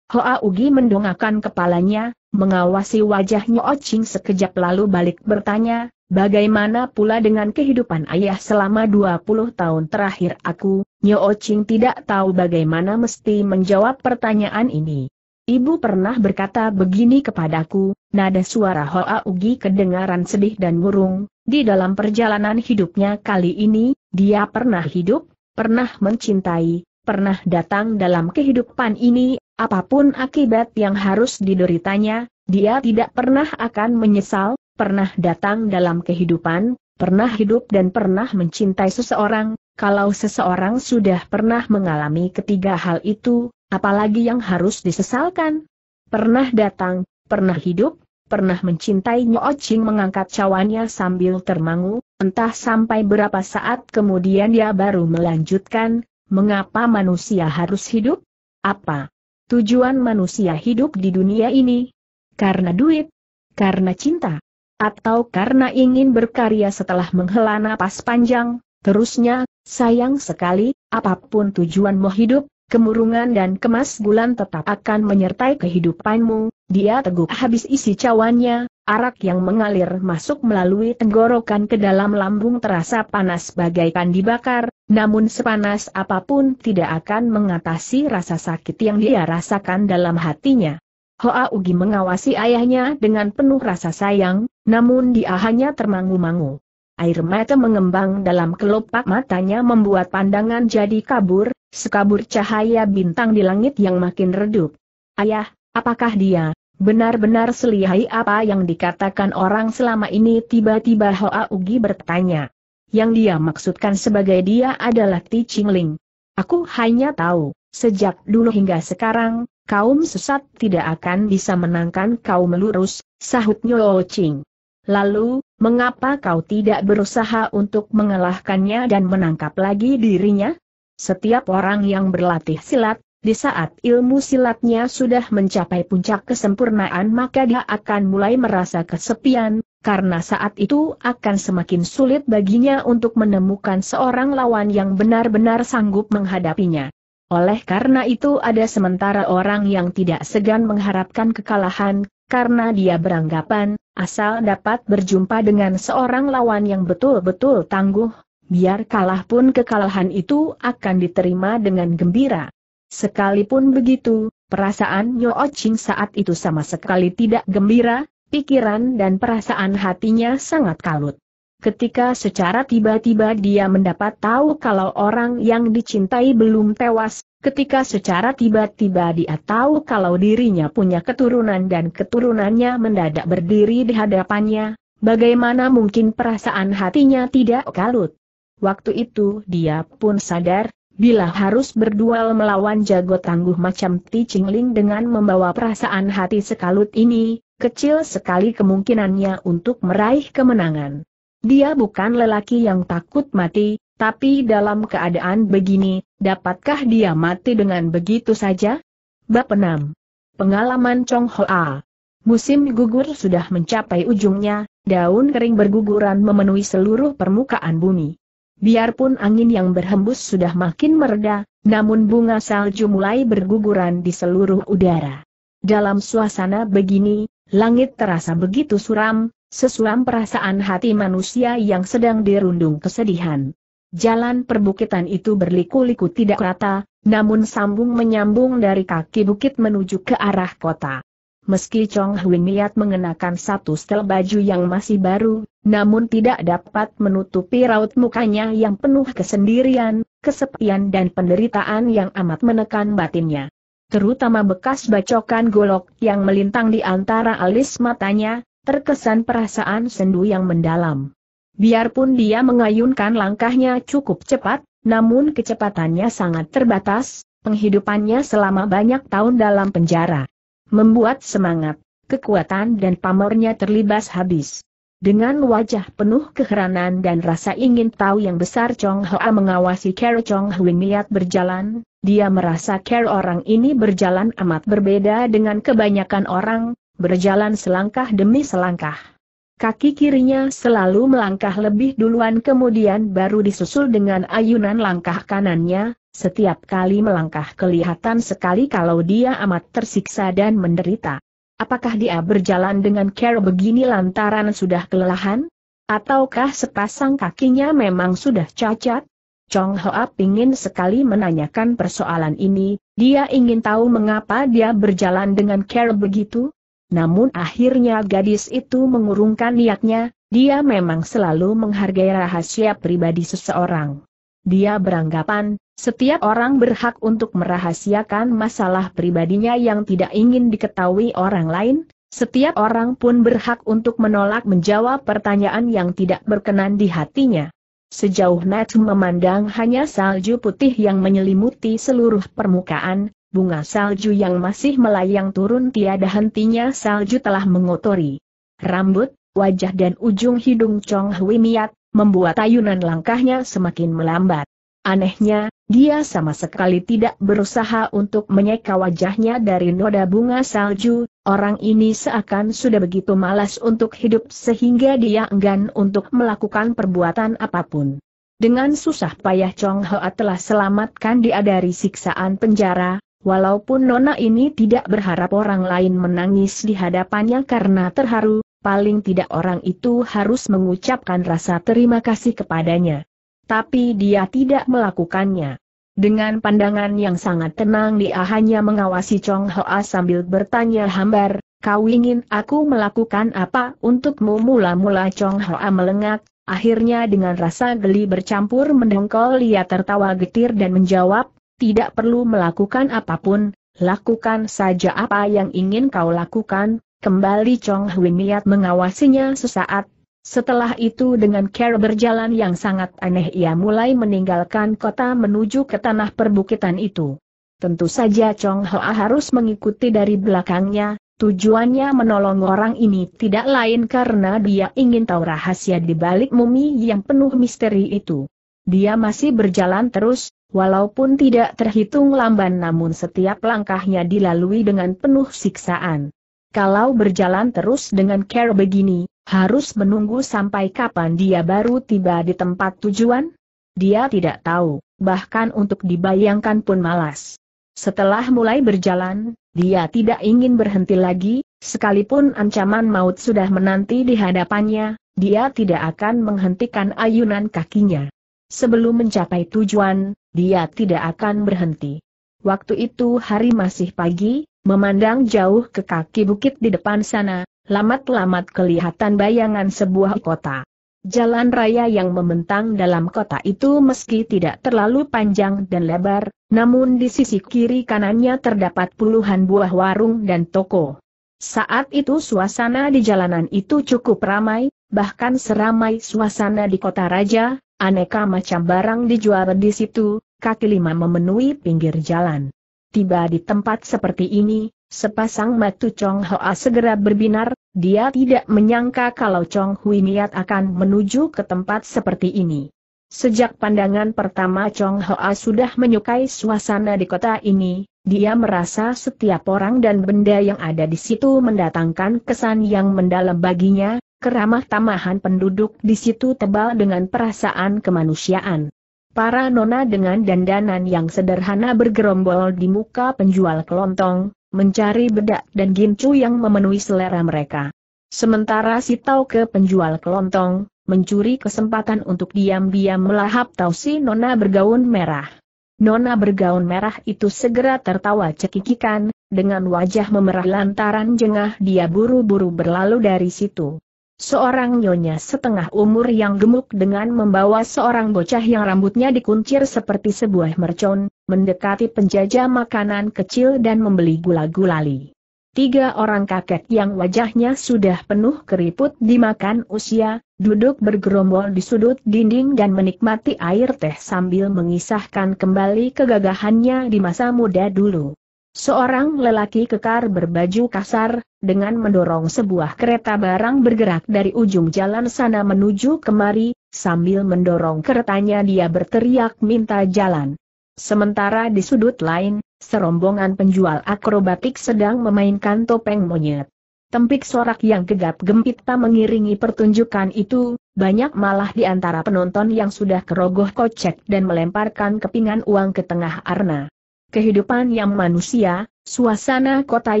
Hoa Ugi mendongakkan kepalanya, mengawasi wajahnya Oching sekejap lalu balik bertanya, bagaimana pula dengan kehidupan ayah selama 20 tahun terakhir aku, Nyo Oching tidak tahu bagaimana mesti menjawab pertanyaan ini. Ibu pernah berkata begini kepadaku, nada suara Hoa Ugi kedengaran sedih dan murung, di dalam perjalanan hidupnya kali ini, dia pernah hidup, pernah mencintai, pernah datang dalam kehidupan ini, apapun akibat yang harus dideritanya, dia tidak pernah akan menyesal, pernah datang dalam kehidupan, pernah hidup dan pernah mencintai seseorang, kalau seseorang sudah pernah mengalami ketiga hal itu, apalagi yang harus disesalkan? Pernah datang, pernah hidup, pernah mencintai Ching mengangkat cawannya sambil termangu, entah sampai berapa saat kemudian dia baru melanjutkan, Mengapa manusia harus hidup? Apa tujuan manusia hidup di dunia ini? Karena duit? Karena cinta? Atau karena ingin berkarya setelah menghela napas panjang? Terusnya, sayang sekali, apapun tujuanmu hidup, kemurungan dan kemas bulan tetap akan menyertai kehidupanmu, dia teguk habis isi cawannya, arak yang mengalir masuk melalui tenggorokan ke dalam lambung terasa panas bagaikan dibakar, namun sepanas apapun tidak akan mengatasi rasa sakit yang dia rasakan dalam hatinya. Hoa Ugi mengawasi ayahnya dengan penuh rasa sayang, namun dia hanya termangu-mangu. Air mata mengembang dalam kelopak matanya membuat pandangan jadi kabur, sekabur cahaya bintang di langit yang makin redup. Ayah, apakah dia, benar-benar selihai apa yang dikatakan orang selama ini tiba-tiba Hoa Ugi bertanya. Yang dia maksudkan sebagai dia adalah Ti Ling. Aku hanya tahu, sejak dulu hingga sekarang, kaum sesat tidak akan bisa menangkan kaum lurus, sahut Nyo Ching. Lalu, mengapa kau tidak berusaha untuk mengalahkannya dan menangkap lagi dirinya? Setiap orang yang berlatih silat, di saat ilmu silatnya sudah mencapai puncak kesempurnaan maka dia akan mulai merasa kesepian, karena saat itu akan semakin sulit baginya untuk menemukan seorang lawan yang benar-benar sanggup menghadapinya. Oleh karena itu ada sementara orang yang tidak segan mengharapkan kekalahan, karena dia beranggapan, asal dapat berjumpa dengan seorang lawan yang betul-betul tangguh, biar kalah pun kekalahan itu akan diterima dengan gembira. Sekalipun begitu, perasaan Nyo Ching saat itu sama sekali tidak gembira, pikiran dan perasaan hatinya sangat kalut. Ketika secara tiba-tiba dia mendapat tahu kalau orang yang dicintai belum tewas, Ketika secara tiba-tiba dia tahu kalau dirinya punya keturunan dan keturunannya mendadak berdiri di hadapannya, bagaimana mungkin perasaan hatinya tidak kalut. Waktu itu dia pun sadar, bila harus berduel melawan jago tangguh macam Ti Ling dengan membawa perasaan hati sekalut ini, kecil sekali kemungkinannya untuk meraih kemenangan. Dia bukan lelaki yang takut mati, tapi dalam keadaan begini, dapatkah dia mati dengan begitu saja? Bab 6. Pengalaman Chong Hoa Musim gugur sudah mencapai ujungnya, daun kering berguguran memenuhi seluruh permukaan bumi. Biarpun angin yang berhembus sudah makin mereda, namun bunga salju mulai berguguran di seluruh udara. Dalam suasana begini, langit terasa begitu suram, sesuram perasaan hati manusia yang sedang dirundung kesedihan. Jalan perbukitan itu berliku-liku tidak rata, namun sambung menyambung dari kaki bukit menuju ke arah kota. Meski Chong Hui niat mengenakan satu setel baju yang masih baru, namun tidak dapat menutupi raut mukanya yang penuh kesendirian, kesepian dan penderitaan yang amat menekan batinnya. Terutama bekas bacokan golok yang melintang di antara alis matanya, terkesan perasaan sendu yang mendalam. Biarpun dia mengayunkan langkahnya cukup cepat, namun kecepatannya sangat terbatas, penghidupannya selama banyak tahun dalam penjara. Membuat semangat, kekuatan dan pamornya terlibas habis. Dengan wajah penuh keheranan dan rasa ingin tahu yang besar Chong Hoa mengawasi Kero Chong Hui niat berjalan, dia merasa care orang ini berjalan amat berbeda dengan kebanyakan orang, berjalan selangkah demi selangkah. Kaki kirinya selalu melangkah lebih duluan kemudian baru disusul dengan ayunan langkah kanannya, setiap kali melangkah kelihatan sekali kalau dia amat tersiksa dan menderita. Apakah dia berjalan dengan care begini lantaran sudah kelelahan? Ataukah sepasang kakinya memang sudah cacat? Chong Hoa ingin sekali menanyakan persoalan ini, dia ingin tahu mengapa dia berjalan dengan care begitu? Namun akhirnya gadis itu mengurungkan niatnya, dia memang selalu menghargai rahasia pribadi seseorang. Dia beranggapan, setiap orang berhak untuk merahasiakan masalah pribadinya yang tidak ingin diketahui orang lain, setiap orang pun berhak untuk menolak menjawab pertanyaan yang tidak berkenan di hatinya. Sejauh Nat memandang hanya salju putih yang menyelimuti seluruh permukaan, bunga salju yang masih melayang turun tiada hentinya salju telah mengotori. Rambut, wajah dan ujung hidung Chong Hui Miat, membuat ayunan langkahnya semakin melambat. Anehnya, dia sama sekali tidak berusaha untuk menyeka wajahnya dari noda bunga salju, orang ini seakan sudah begitu malas untuk hidup sehingga dia enggan untuk melakukan perbuatan apapun. Dengan susah payah Chong Hoa telah selamatkan dia dari siksaan penjara, Walaupun Nona ini tidak berharap orang lain menangis di hadapannya karena terharu, paling tidak orang itu harus mengucapkan rasa terima kasih kepadanya. Tapi dia tidak melakukannya. Dengan pandangan yang sangat tenang dia hanya mengawasi Chong Hoa sambil bertanya hambar, kau ingin aku melakukan apa untukmu mula-mula Chong Hoa melengak, akhirnya dengan rasa geli bercampur mendongkol ia tertawa getir dan menjawab, tidak perlu melakukan apapun, lakukan saja apa yang ingin kau lakukan, kembali Chong Hui Miat mengawasinya sesaat. Setelah itu dengan cara berjalan yang sangat aneh ia mulai meninggalkan kota menuju ke tanah perbukitan itu. Tentu saja Chong Hoa harus mengikuti dari belakangnya, tujuannya menolong orang ini tidak lain karena dia ingin tahu rahasia di balik mumi yang penuh misteri itu. Dia masih berjalan terus, walaupun tidak terhitung lamban namun setiap langkahnya dilalui dengan penuh siksaan. Kalau berjalan terus dengan care begini, harus menunggu sampai kapan dia baru tiba di tempat tujuan? Dia tidak tahu, bahkan untuk dibayangkan pun malas. Setelah mulai berjalan, dia tidak ingin berhenti lagi, sekalipun ancaman maut sudah menanti di hadapannya, dia tidak akan menghentikan ayunan kakinya. Sebelum mencapai tujuan, dia tidak akan berhenti. Waktu itu hari masih pagi, memandang jauh ke kaki bukit di depan sana, lamat-lamat kelihatan bayangan sebuah kota. Jalan raya yang membentang dalam kota itu meski tidak terlalu panjang dan lebar, namun di sisi kiri kanannya terdapat puluhan buah warung dan toko. Saat itu suasana di jalanan itu cukup ramai, bahkan seramai suasana di kota raja, Aneka macam barang dijual di situ, kaki lima memenuhi pinggir jalan. Tiba di tempat seperti ini, sepasang matu Chong Hoa segera berbinar, dia tidak menyangka kalau Chong Hui niat akan menuju ke tempat seperti ini. Sejak pandangan pertama Chong Hoa sudah menyukai suasana di kota ini, dia merasa setiap orang dan benda yang ada di situ mendatangkan kesan yang mendalam baginya, keramah-tamahan penduduk di situ tebal dengan perasaan kemanusiaan. Para nona dengan dandanan yang sederhana bergerombol di muka penjual kelontong, mencari bedak dan gincu yang memenuhi selera mereka. Sementara si Tau ke penjual kelontong, mencuri kesempatan untuk diam-diam melahap Tau si nona bergaun merah. Nona bergaun merah itu segera tertawa cekikikan, dengan wajah memerah lantaran jengah dia buru-buru berlalu dari situ. Seorang nyonya setengah umur yang gemuk dengan membawa seorang bocah yang rambutnya dikuncir seperti sebuah mercon, mendekati penjajah makanan kecil dan membeli gula-gulali. Tiga orang kakek yang wajahnya sudah penuh keriput dimakan usia, duduk bergerombol di sudut dinding dan menikmati air teh sambil mengisahkan kembali kegagahannya di masa muda dulu. Seorang lelaki kekar berbaju kasar, dengan mendorong sebuah kereta barang bergerak dari ujung jalan sana menuju kemari, sambil mendorong keretanya dia berteriak minta jalan. Sementara di sudut lain, serombongan penjual akrobatik sedang memainkan topeng monyet. Tempik sorak yang gegap gempita mengiringi pertunjukan itu, banyak malah di antara penonton yang sudah kerogoh kocek dan melemparkan kepingan uang ke tengah arna. Kehidupan yang manusia, Suasana kota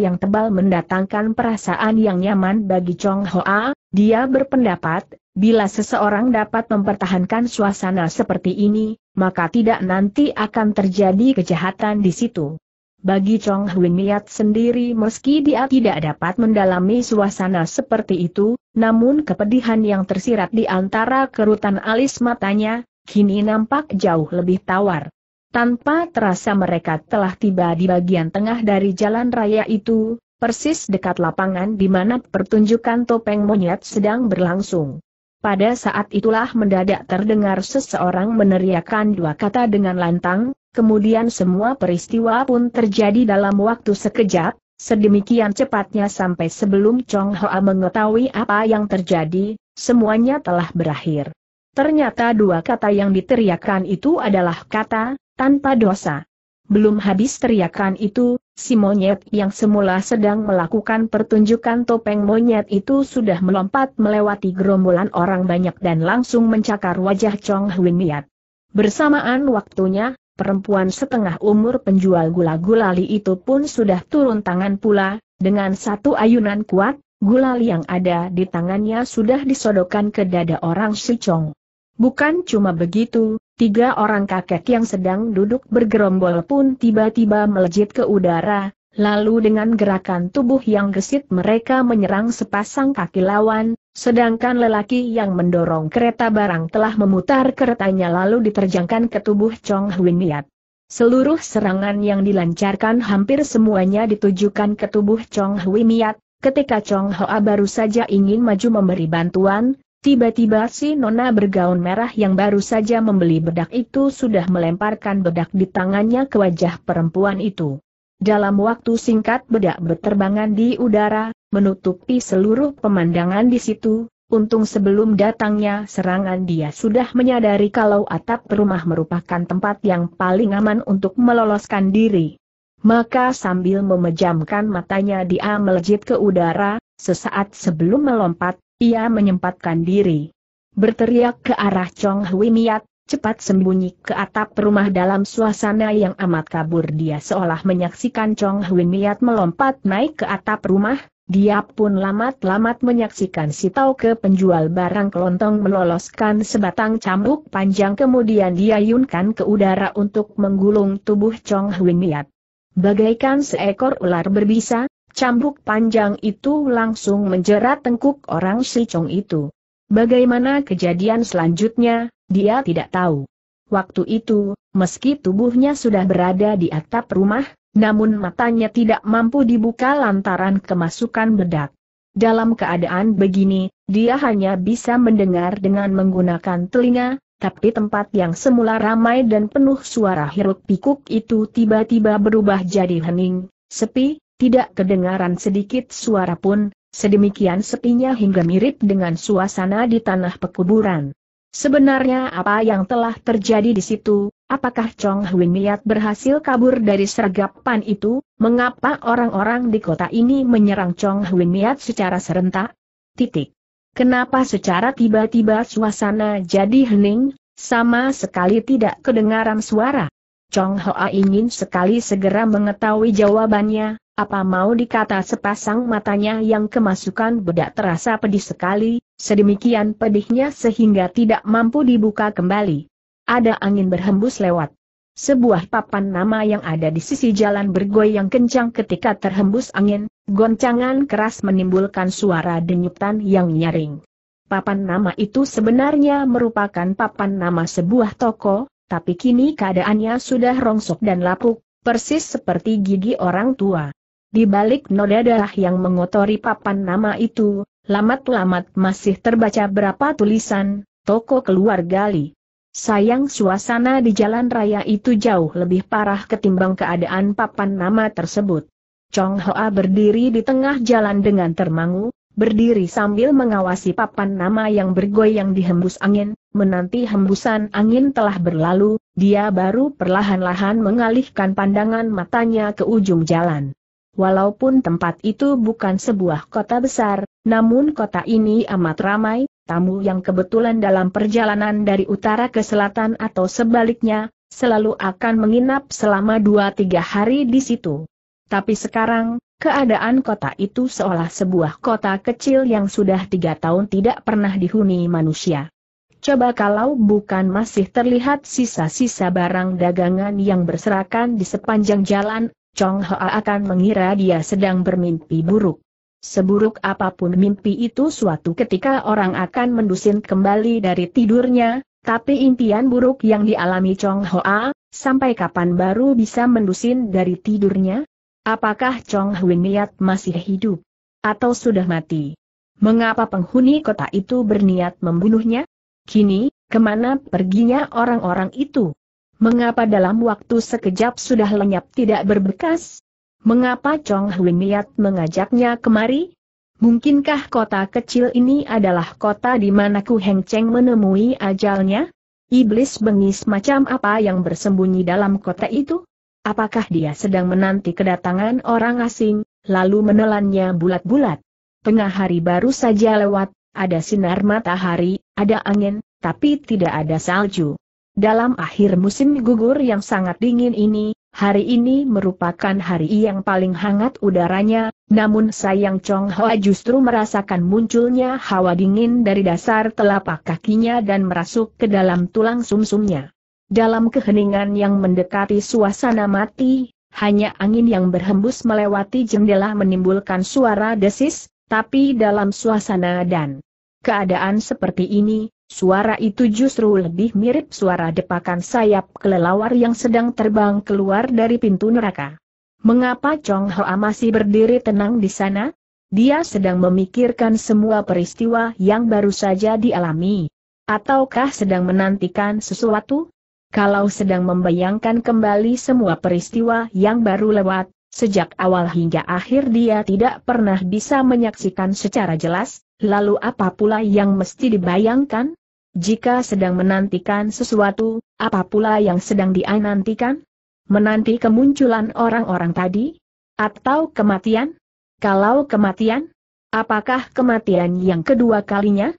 yang tebal mendatangkan perasaan yang nyaman bagi Chong Hoa, dia berpendapat, bila seseorang dapat mempertahankan suasana seperti ini, maka tidak nanti akan terjadi kejahatan di situ. Bagi Chong Hui Miat sendiri meski dia tidak dapat mendalami suasana seperti itu, namun kepedihan yang tersirat di antara kerutan alis matanya, kini nampak jauh lebih tawar. Tanpa terasa mereka telah tiba di bagian tengah dari jalan raya itu, persis dekat lapangan di mana pertunjukan topeng monyet sedang berlangsung. Pada saat itulah mendadak terdengar seseorang meneriakkan dua kata dengan lantang, kemudian semua peristiwa pun terjadi dalam waktu sekejap, sedemikian cepatnya sampai sebelum Chong Hoa mengetahui apa yang terjadi, semuanya telah berakhir. Ternyata dua kata yang diteriakkan itu adalah kata, tanpa dosa. Belum habis teriakan itu, si monyet yang semula sedang melakukan pertunjukan topeng monyet itu sudah melompat melewati gerombolan orang banyak dan langsung mencakar wajah Chong Hui Miat. Bersamaan waktunya, perempuan setengah umur penjual gula-gulali itu pun sudah turun tangan pula, dengan satu ayunan kuat, gulali yang ada di tangannya sudah disodokkan ke dada orang si Chong. Bukan cuma begitu, tiga orang kakek yang sedang duduk bergerombol pun tiba-tiba melejit ke udara, lalu dengan gerakan tubuh yang gesit mereka menyerang sepasang kaki lawan, sedangkan lelaki yang mendorong kereta barang telah memutar keretanya lalu diterjangkan ke tubuh Chong Hwin Niat. Seluruh serangan yang dilancarkan hampir semuanya ditujukan ke tubuh Chong Hui Miat, ketika Chong Hoa baru saja ingin maju memberi bantuan, Tiba-tiba si nona bergaun merah yang baru saja membeli bedak itu sudah melemparkan bedak di tangannya ke wajah perempuan itu. Dalam waktu singkat bedak berterbangan di udara, menutupi seluruh pemandangan di situ, untung sebelum datangnya serangan dia sudah menyadari kalau atap rumah merupakan tempat yang paling aman untuk meloloskan diri. Maka sambil memejamkan matanya dia melejit ke udara, sesaat sebelum melompat, ia menyempatkan diri. Berteriak ke arah Chong Hui Miat, cepat sembunyi ke atap rumah dalam suasana yang amat kabur dia seolah menyaksikan Chong Hui Miat melompat naik ke atap rumah, dia pun lamat-lamat menyaksikan si Tau ke penjual barang kelontong meloloskan sebatang cambuk panjang kemudian dia yunkan ke udara untuk menggulung tubuh Chong Hui Miat. Bagaikan seekor ular berbisa, Cambuk panjang itu langsung menjerat tengkuk orang Chong itu. Bagaimana kejadian selanjutnya, dia tidak tahu. Waktu itu, meski tubuhnya sudah berada di atap rumah, namun matanya tidak mampu dibuka lantaran kemasukan bedak. Dalam keadaan begini, dia hanya bisa mendengar dengan menggunakan telinga, tapi tempat yang semula ramai dan penuh suara hiruk pikuk itu tiba-tiba berubah jadi hening, sepi, tidak kedengaran sedikit suara pun, sedemikian sepinya hingga mirip dengan suasana di tanah pekuburan. Sebenarnya apa yang telah terjadi di situ, apakah Chong Hui Miat berhasil kabur dari sergapan itu, mengapa orang-orang di kota ini menyerang Chong Hui Miat secara serentak? Titik. Kenapa secara tiba-tiba suasana jadi hening, sama sekali tidak kedengaran suara? Chong Hoa ingin sekali segera mengetahui jawabannya, apa mau dikata sepasang matanya yang kemasukan bedak terasa pedih sekali, sedemikian pedihnya sehingga tidak mampu dibuka kembali. Ada angin berhembus lewat. Sebuah papan nama yang ada di sisi jalan bergoyang kencang ketika terhembus angin, goncangan keras menimbulkan suara denyutan yang nyaring. Papan nama itu sebenarnya merupakan papan nama sebuah toko, tapi kini keadaannya sudah rongsok dan lapuk, persis seperti gigi orang tua. Di balik noda darah yang mengotori papan nama itu, lamat-lamat masih terbaca berapa tulisan, toko keluar gali. Sayang suasana di jalan raya itu jauh lebih parah ketimbang keadaan papan nama tersebut. Chong Hoa berdiri di tengah jalan dengan termangu, berdiri sambil mengawasi papan nama yang bergoyang dihembus angin, menanti hembusan angin telah berlalu, dia baru perlahan-lahan mengalihkan pandangan matanya ke ujung jalan. Walaupun tempat itu bukan sebuah kota besar, namun kota ini amat ramai, tamu yang kebetulan dalam perjalanan dari utara ke selatan atau sebaliknya, selalu akan menginap selama dua tiga hari di situ. Tapi sekarang, keadaan kota itu seolah sebuah kota kecil yang sudah tiga tahun tidak pernah dihuni manusia. Coba kalau bukan masih terlihat sisa-sisa barang dagangan yang berserakan di sepanjang jalan, Chong Hoa akan mengira dia sedang bermimpi buruk. Seburuk apapun mimpi itu suatu ketika orang akan mendusin kembali dari tidurnya, tapi impian buruk yang dialami Chong Hoa, sampai kapan baru bisa mendusin dari tidurnya? Apakah Chong Hui niat masih hidup? Atau sudah mati? Mengapa penghuni kota itu berniat membunuhnya? Kini, kemana perginya orang-orang itu? Mengapa dalam waktu sekejap sudah lenyap tidak berbekas? Mengapa Chong Hui niat mengajaknya kemari? Mungkinkah kota kecil ini adalah kota di mana Ku Heng Cheng menemui ajalnya? Iblis bengis macam apa yang bersembunyi dalam kota itu? Apakah dia sedang menanti kedatangan orang asing, lalu menelannya bulat-bulat? Tengah hari baru saja lewat, ada sinar matahari, ada angin, tapi tidak ada salju. Dalam akhir musim gugur yang sangat dingin ini, hari ini merupakan hari yang paling hangat udaranya, namun sayang Chong Hoa justru merasakan munculnya hawa dingin dari dasar telapak kakinya dan merasuk ke dalam tulang sumsumnya. Dalam keheningan yang mendekati suasana mati, hanya angin yang berhembus melewati jendela menimbulkan suara desis, tapi dalam suasana dan keadaan seperti ini, Suara itu justru lebih mirip suara depakan sayap kelelawar yang sedang terbang keluar dari pintu neraka. Mengapa Chong Hoa masih berdiri tenang di sana? Dia sedang memikirkan semua peristiwa yang baru saja dialami. Ataukah sedang menantikan sesuatu? Kalau sedang membayangkan kembali semua peristiwa yang baru lewat, sejak awal hingga akhir dia tidak pernah bisa menyaksikan secara jelas, lalu apa pula yang mesti dibayangkan? Jika sedang menantikan sesuatu, apa pula yang sedang dianantikan? Menanti kemunculan orang-orang tadi? Atau kematian? Kalau kematian? Apakah kematian yang kedua kalinya?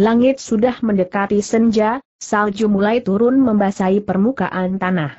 Langit sudah mendekati senja, salju mulai turun membasahi permukaan tanah.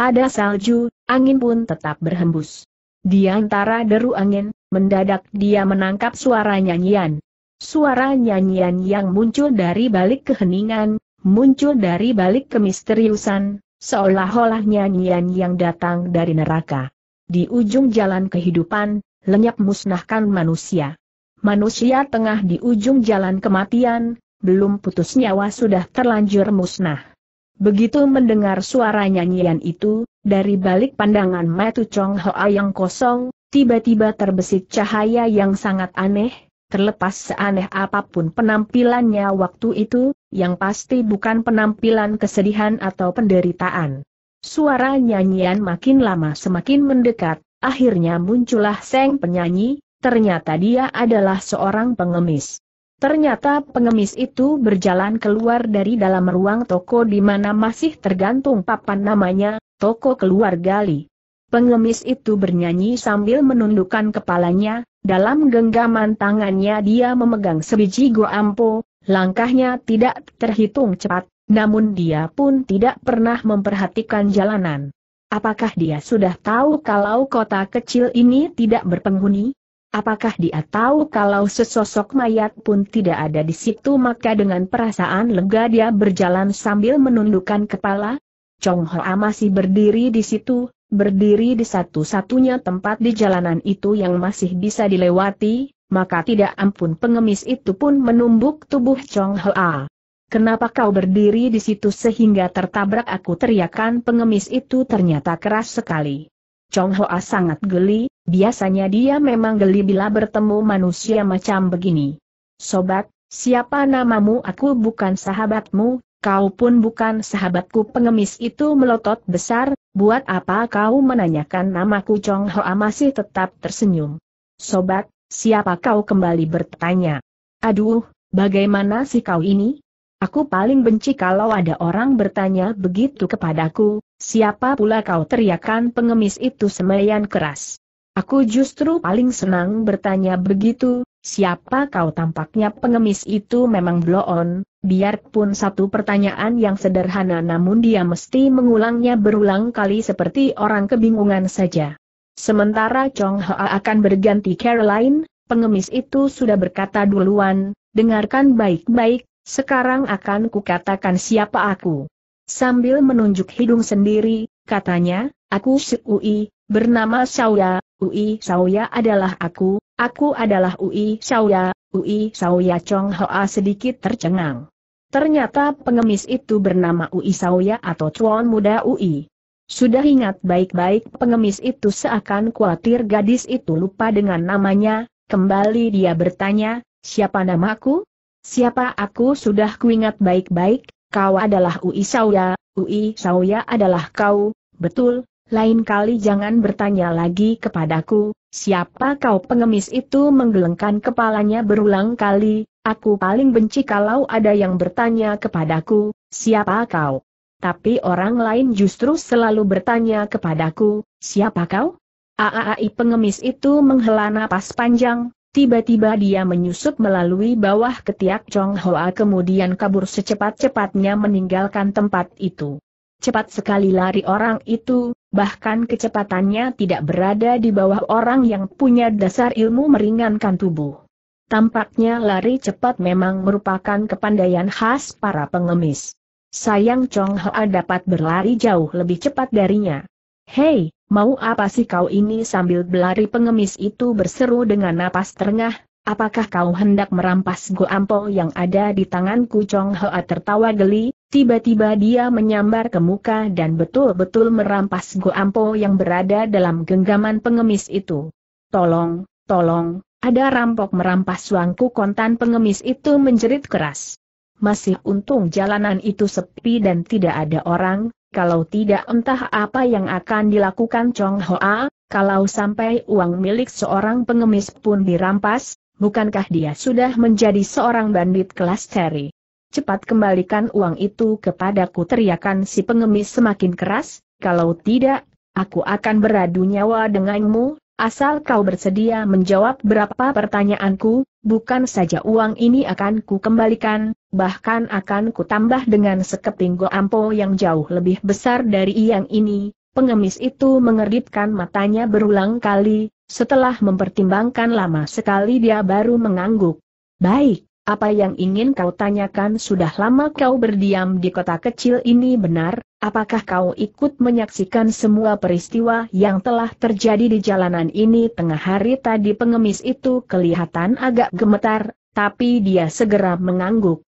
Ada salju, angin pun tetap berhembus. Di antara deru angin, mendadak dia menangkap suara nyanyian, Suara nyanyian yang muncul dari balik keheningan, muncul dari balik kemisteriusan, seolah-olah nyanyian yang datang dari neraka. Di ujung jalan kehidupan, lenyap musnahkan manusia. Manusia tengah di ujung jalan kematian, belum putus nyawa sudah terlanjur musnah. Begitu mendengar suara nyanyian itu, dari balik pandangan Matu Chong Hoa yang kosong, tiba-tiba terbesit cahaya yang sangat aneh, Terlepas seaneh apapun penampilannya waktu itu, yang pasti bukan penampilan kesedihan atau penderitaan. Suara nyanyian makin lama semakin mendekat, akhirnya muncullah Seng penyanyi, ternyata dia adalah seorang pengemis. Ternyata pengemis itu berjalan keluar dari dalam ruang toko di mana masih tergantung papan namanya, toko keluar gali. Pengemis itu bernyanyi sambil menundukkan kepalanya, dalam genggaman tangannya dia memegang sebiji goampo, langkahnya tidak terhitung cepat, namun dia pun tidak pernah memperhatikan jalanan. Apakah dia sudah tahu kalau kota kecil ini tidak berpenghuni? Apakah dia tahu kalau sesosok mayat pun tidak ada di situ maka dengan perasaan lega dia berjalan sambil menundukkan kepala? Chong Hoa masih berdiri di situ, berdiri di satu-satunya tempat di jalanan itu yang masih bisa dilewati, maka tidak ampun pengemis itu pun menumbuk tubuh Chong Hoa. Kenapa kau berdiri di situ sehingga tertabrak aku teriakan pengemis itu ternyata keras sekali. Chong Hoa sangat geli, biasanya dia memang geli bila bertemu manusia macam begini. Sobat, siapa namamu aku bukan sahabatmu, kau pun bukan sahabatku pengemis itu melotot besar, Buat apa kau menanyakan namaku Chong Hoa masih tetap tersenyum. Sobat, siapa kau kembali bertanya? Aduh, bagaimana sih kau ini? Aku paling benci kalau ada orang bertanya begitu kepadaku, siapa pula kau teriakan pengemis itu semayan keras. Aku justru paling senang bertanya begitu, siapa kau tampaknya pengemis itu memang blow on, biarpun satu pertanyaan yang sederhana namun dia mesti mengulangnya berulang kali seperti orang kebingungan saja. Sementara Chong Ha akan berganti Caroline, pengemis itu sudah berkata duluan, dengarkan baik-baik, sekarang akan kukatakan siapa aku. Sambil menunjuk hidung sendiri, katanya, aku Shui, bernama Sauya, Ui Sauya adalah aku, aku adalah Ui Sauya, Ui Sauya Chong Hoa sedikit tercengang. Ternyata pengemis itu bernama Ui Sauya atau Chuan Muda Ui. Sudah ingat baik-baik pengemis itu seakan khawatir gadis itu lupa dengan namanya, kembali dia bertanya, siapa namaku? Siapa aku sudah kuingat baik-baik, kau adalah Ui Sauya, Ui Sauya adalah kau, betul, lain kali jangan bertanya lagi kepadaku, siapa kau pengemis itu menggelengkan kepalanya berulang kali, aku paling benci kalau ada yang bertanya kepadaku, siapa kau? Tapi orang lain justru selalu bertanya kepadaku, siapa kau? Aai pengemis itu menghela napas panjang, Tiba-tiba dia menyusup melalui bawah ketiak Chong Hoa kemudian kabur secepat-cepatnya meninggalkan tempat itu. Cepat sekali lari orang itu, bahkan kecepatannya tidak berada di bawah orang yang punya dasar ilmu meringankan tubuh. Tampaknya lari cepat memang merupakan kepandaian khas para pengemis. Sayang Chong Hoa dapat berlari jauh lebih cepat darinya. Hei, mau apa sih kau ini sambil berlari pengemis itu berseru dengan napas terengah, apakah kau hendak merampas goampo yang ada di tanganku Chong Hoa tertawa geli, Tiba-tiba dia menyambar ke muka dan betul-betul merampas Goampo yang berada dalam genggaman pengemis itu. Tolong, tolong, ada rampok merampas suangku kontan pengemis itu menjerit keras. Masih untung jalanan itu sepi dan tidak ada orang, kalau tidak entah apa yang akan dilakukan Chong Hoa, kalau sampai uang milik seorang pengemis pun dirampas, bukankah dia sudah menjadi seorang bandit kelas teri? Cepat kembalikan uang itu kepadaku teriakan si pengemis semakin keras, kalau tidak, aku akan beradu nyawa denganmu, asal kau bersedia menjawab berapa pertanyaanku, bukan saja uang ini akan ku kembalikan, bahkan akan ku tambah dengan sekeping goampo yang jauh lebih besar dari yang ini, Pengemis itu mengeritkan matanya berulang kali, setelah mempertimbangkan lama sekali dia baru mengangguk. Baik, apa yang ingin kau tanyakan sudah lama kau berdiam di kota kecil ini benar, apakah kau ikut menyaksikan semua peristiwa yang telah terjadi di jalanan ini tengah hari tadi pengemis itu kelihatan agak gemetar, tapi dia segera mengangguk.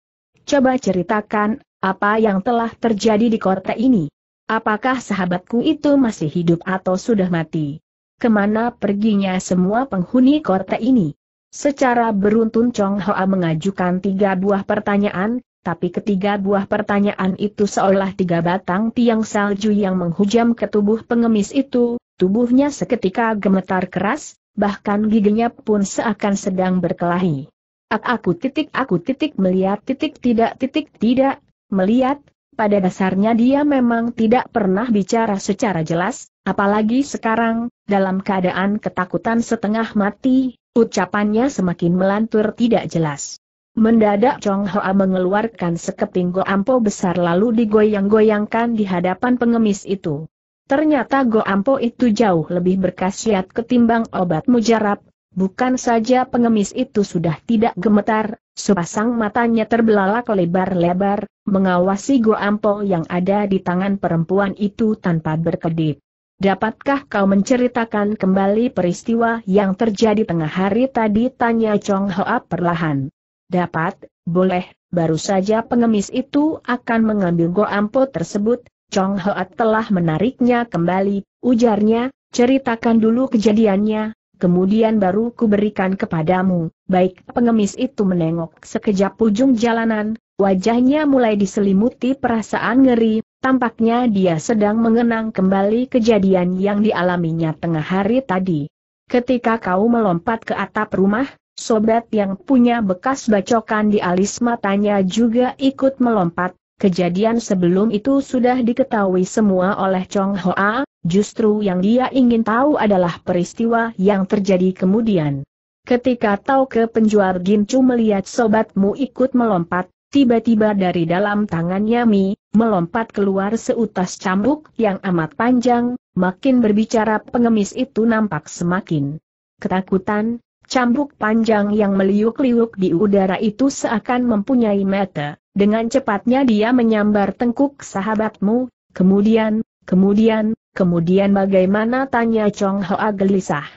Coba ceritakan, apa yang telah terjadi di kota ini? Apakah sahabatku itu masih hidup atau sudah mati? Kemana perginya semua penghuni kota ini? Secara beruntun Chong Hoa mengajukan tiga buah pertanyaan, tapi ketiga buah pertanyaan itu seolah tiga batang tiang salju yang menghujam ke tubuh pengemis itu, tubuhnya seketika gemetar keras, bahkan giginya pun seakan sedang berkelahi. Ak aku titik aku titik melihat titik tidak titik tidak, melihat, pada dasarnya dia memang tidak pernah bicara secara jelas, apalagi sekarang, dalam keadaan ketakutan setengah mati, Ucapannya semakin melantur tidak jelas. Mendadak Chong Hoa mengeluarkan sekeping goampo besar lalu digoyang-goyangkan di hadapan pengemis itu. Ternyata goampo itu jauh lebih berkhasiat ketimbang obat mujarab, bukan saja pengemis itu sudah tidak gemetar, sepasang matanya terbelalak lebar-lebar, mengawasi goampo yang ada di tangan perempuan itu tanpa berkedip. Dapatkah kau menceritakan kembali peristiwa yang terjadi tengah hari tadi? Tanya Chong Hoa perlahan. Dapat, boleh, baru saja pengemis itu akan mengambil goampo tersebut, Chong Hoa telah menariknya kembali, ujarnya, ceritakan dulu kejadiannya, kemudian baru kuberikan kepadamu. Baik pengemis itu menengok sekejap ujung jalanan, wajahnya mulai diselimuti perasaan ngeri, Tampaknya dia sedang mengenang kembali kejadian yang dialaminya tengah hari tadi. Ketika kau melompat ke atap rumah, sobat yang punya bekas bacokan di alis matanya juga ikut melompat, kejadian sebelum itu sudah diketahui semua oleh Chong Hoa, justru yang dia ingin tahu adalah peristiwa yang terjadi kemudian. Ketika tahu ke penjual Gincu melihat sobatmu ikut melompat, Tiba-tiba dari dalam tangannya Mi, melompat keluar seutas cambuk yang amat panjang, makin berbicara pengemis itu nampak semakin ketakutan, cambuk panjang yang meliuk-liuk di udara itu seakan mempunyai mata, dengan cepatnya dia menyambar tengkuk sahabatmu, kemudian, kemudian, kemudian bagaimana tanya Chong Hoa gelisah.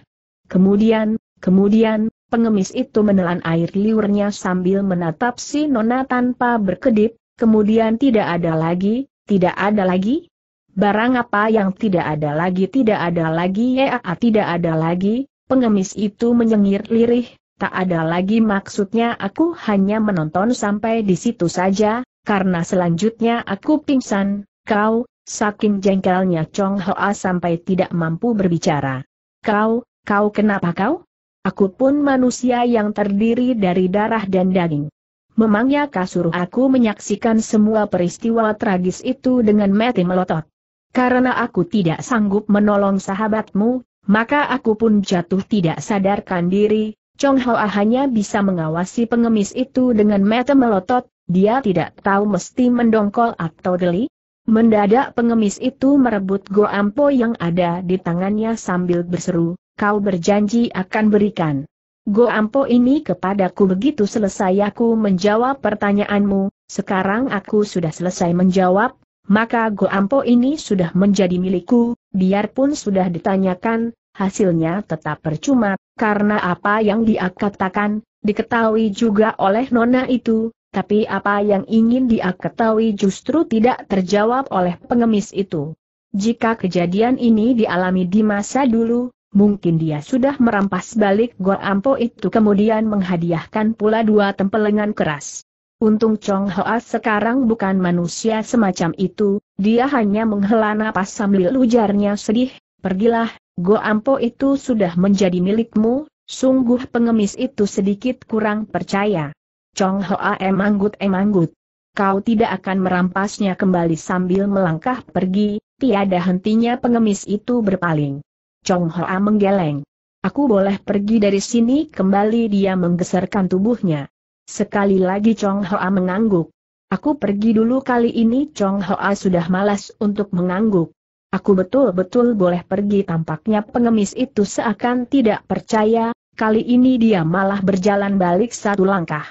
Kemudian, kemudian, Pengemis itu menelan air liurnya sambil menatap si Nona tanpa berkedip, kemudian tidak ada lagi, tidak ada lagi. Barang apa yang tidak ada lagi tidak ada lagi ya ah, tidak ada lagi, pengemis itu menyengir lirih, tak ada lagi maksudnya aku hanya menonton sampai di situ saja, karena selanjutnya aku pingsan, kau, saking jengkelnya Chong Hoa sampai tidak mampu berbicara. Kau, kau kenapa kau? Aku pun manusia yang terdiri dari darah dan daging. Memangnya kasur aku menyaksikan semua peristiwa tragis itu dengan mati melotot. Karena aku tidak sanggup menolong sahabatmu, maka aku pun jatuh tidak sadarkan diri, Chong Hoa hanya bisa mengawasi pengemis itu dengan mata melotot, dia tidak tahu mesti mendongkol atau geli. Mendadak pengemis itu merebut Go Ampo yang ada di tangannya sambil berseru, kau berjanji akan berikan. goampo ini kepadaku begitu selesai aku menjawab pertanyaanmu, sekarang aku sudah selesai menjawab, maka goampo ini sudah menjadi milikku, biarpun sudah ditanyakan, hasilnya tetap percuma, karena apa yang dia katakan, diketahui juga oleh Nona itu, tapi apa yang ingin dia ketahui justru tidak terjawab oleh pengemis itu. Jika kejadian ini dialami di masa dulu, Mungkin dia sudah merampas balik Go Ampo itu kemudian menghadiahkan pula dua tempelengan keras. Untung Chong Hoa sekarang bukan manusia semacam itu, dia hanya menghela napas sambil ujarnya sedih, pergilah, Go Ampo itu sudah menjadi milikmu, sungguh pengemis itu sedikit kurang percaya. Chong Hoa emanggut-emanggut. Kau tidak akan merampasnya kembali sambil melangkah pergi, tiada hentinya pengemis itu berpaling. Chong Hoa menggeleng. Aku boleh pergi dari sini kembali dia menggeserkan tubuhnya. Sekali lagi Chong Hoa mengangguk. Aku pergi dulu kali ini Chong Hoa sudah malas untuk mengangguk. Aku betul-betul boleh pergi tampaknya pengemis itu seakan tidak percaya, kali ini dia malah berjalan balik satu langkah.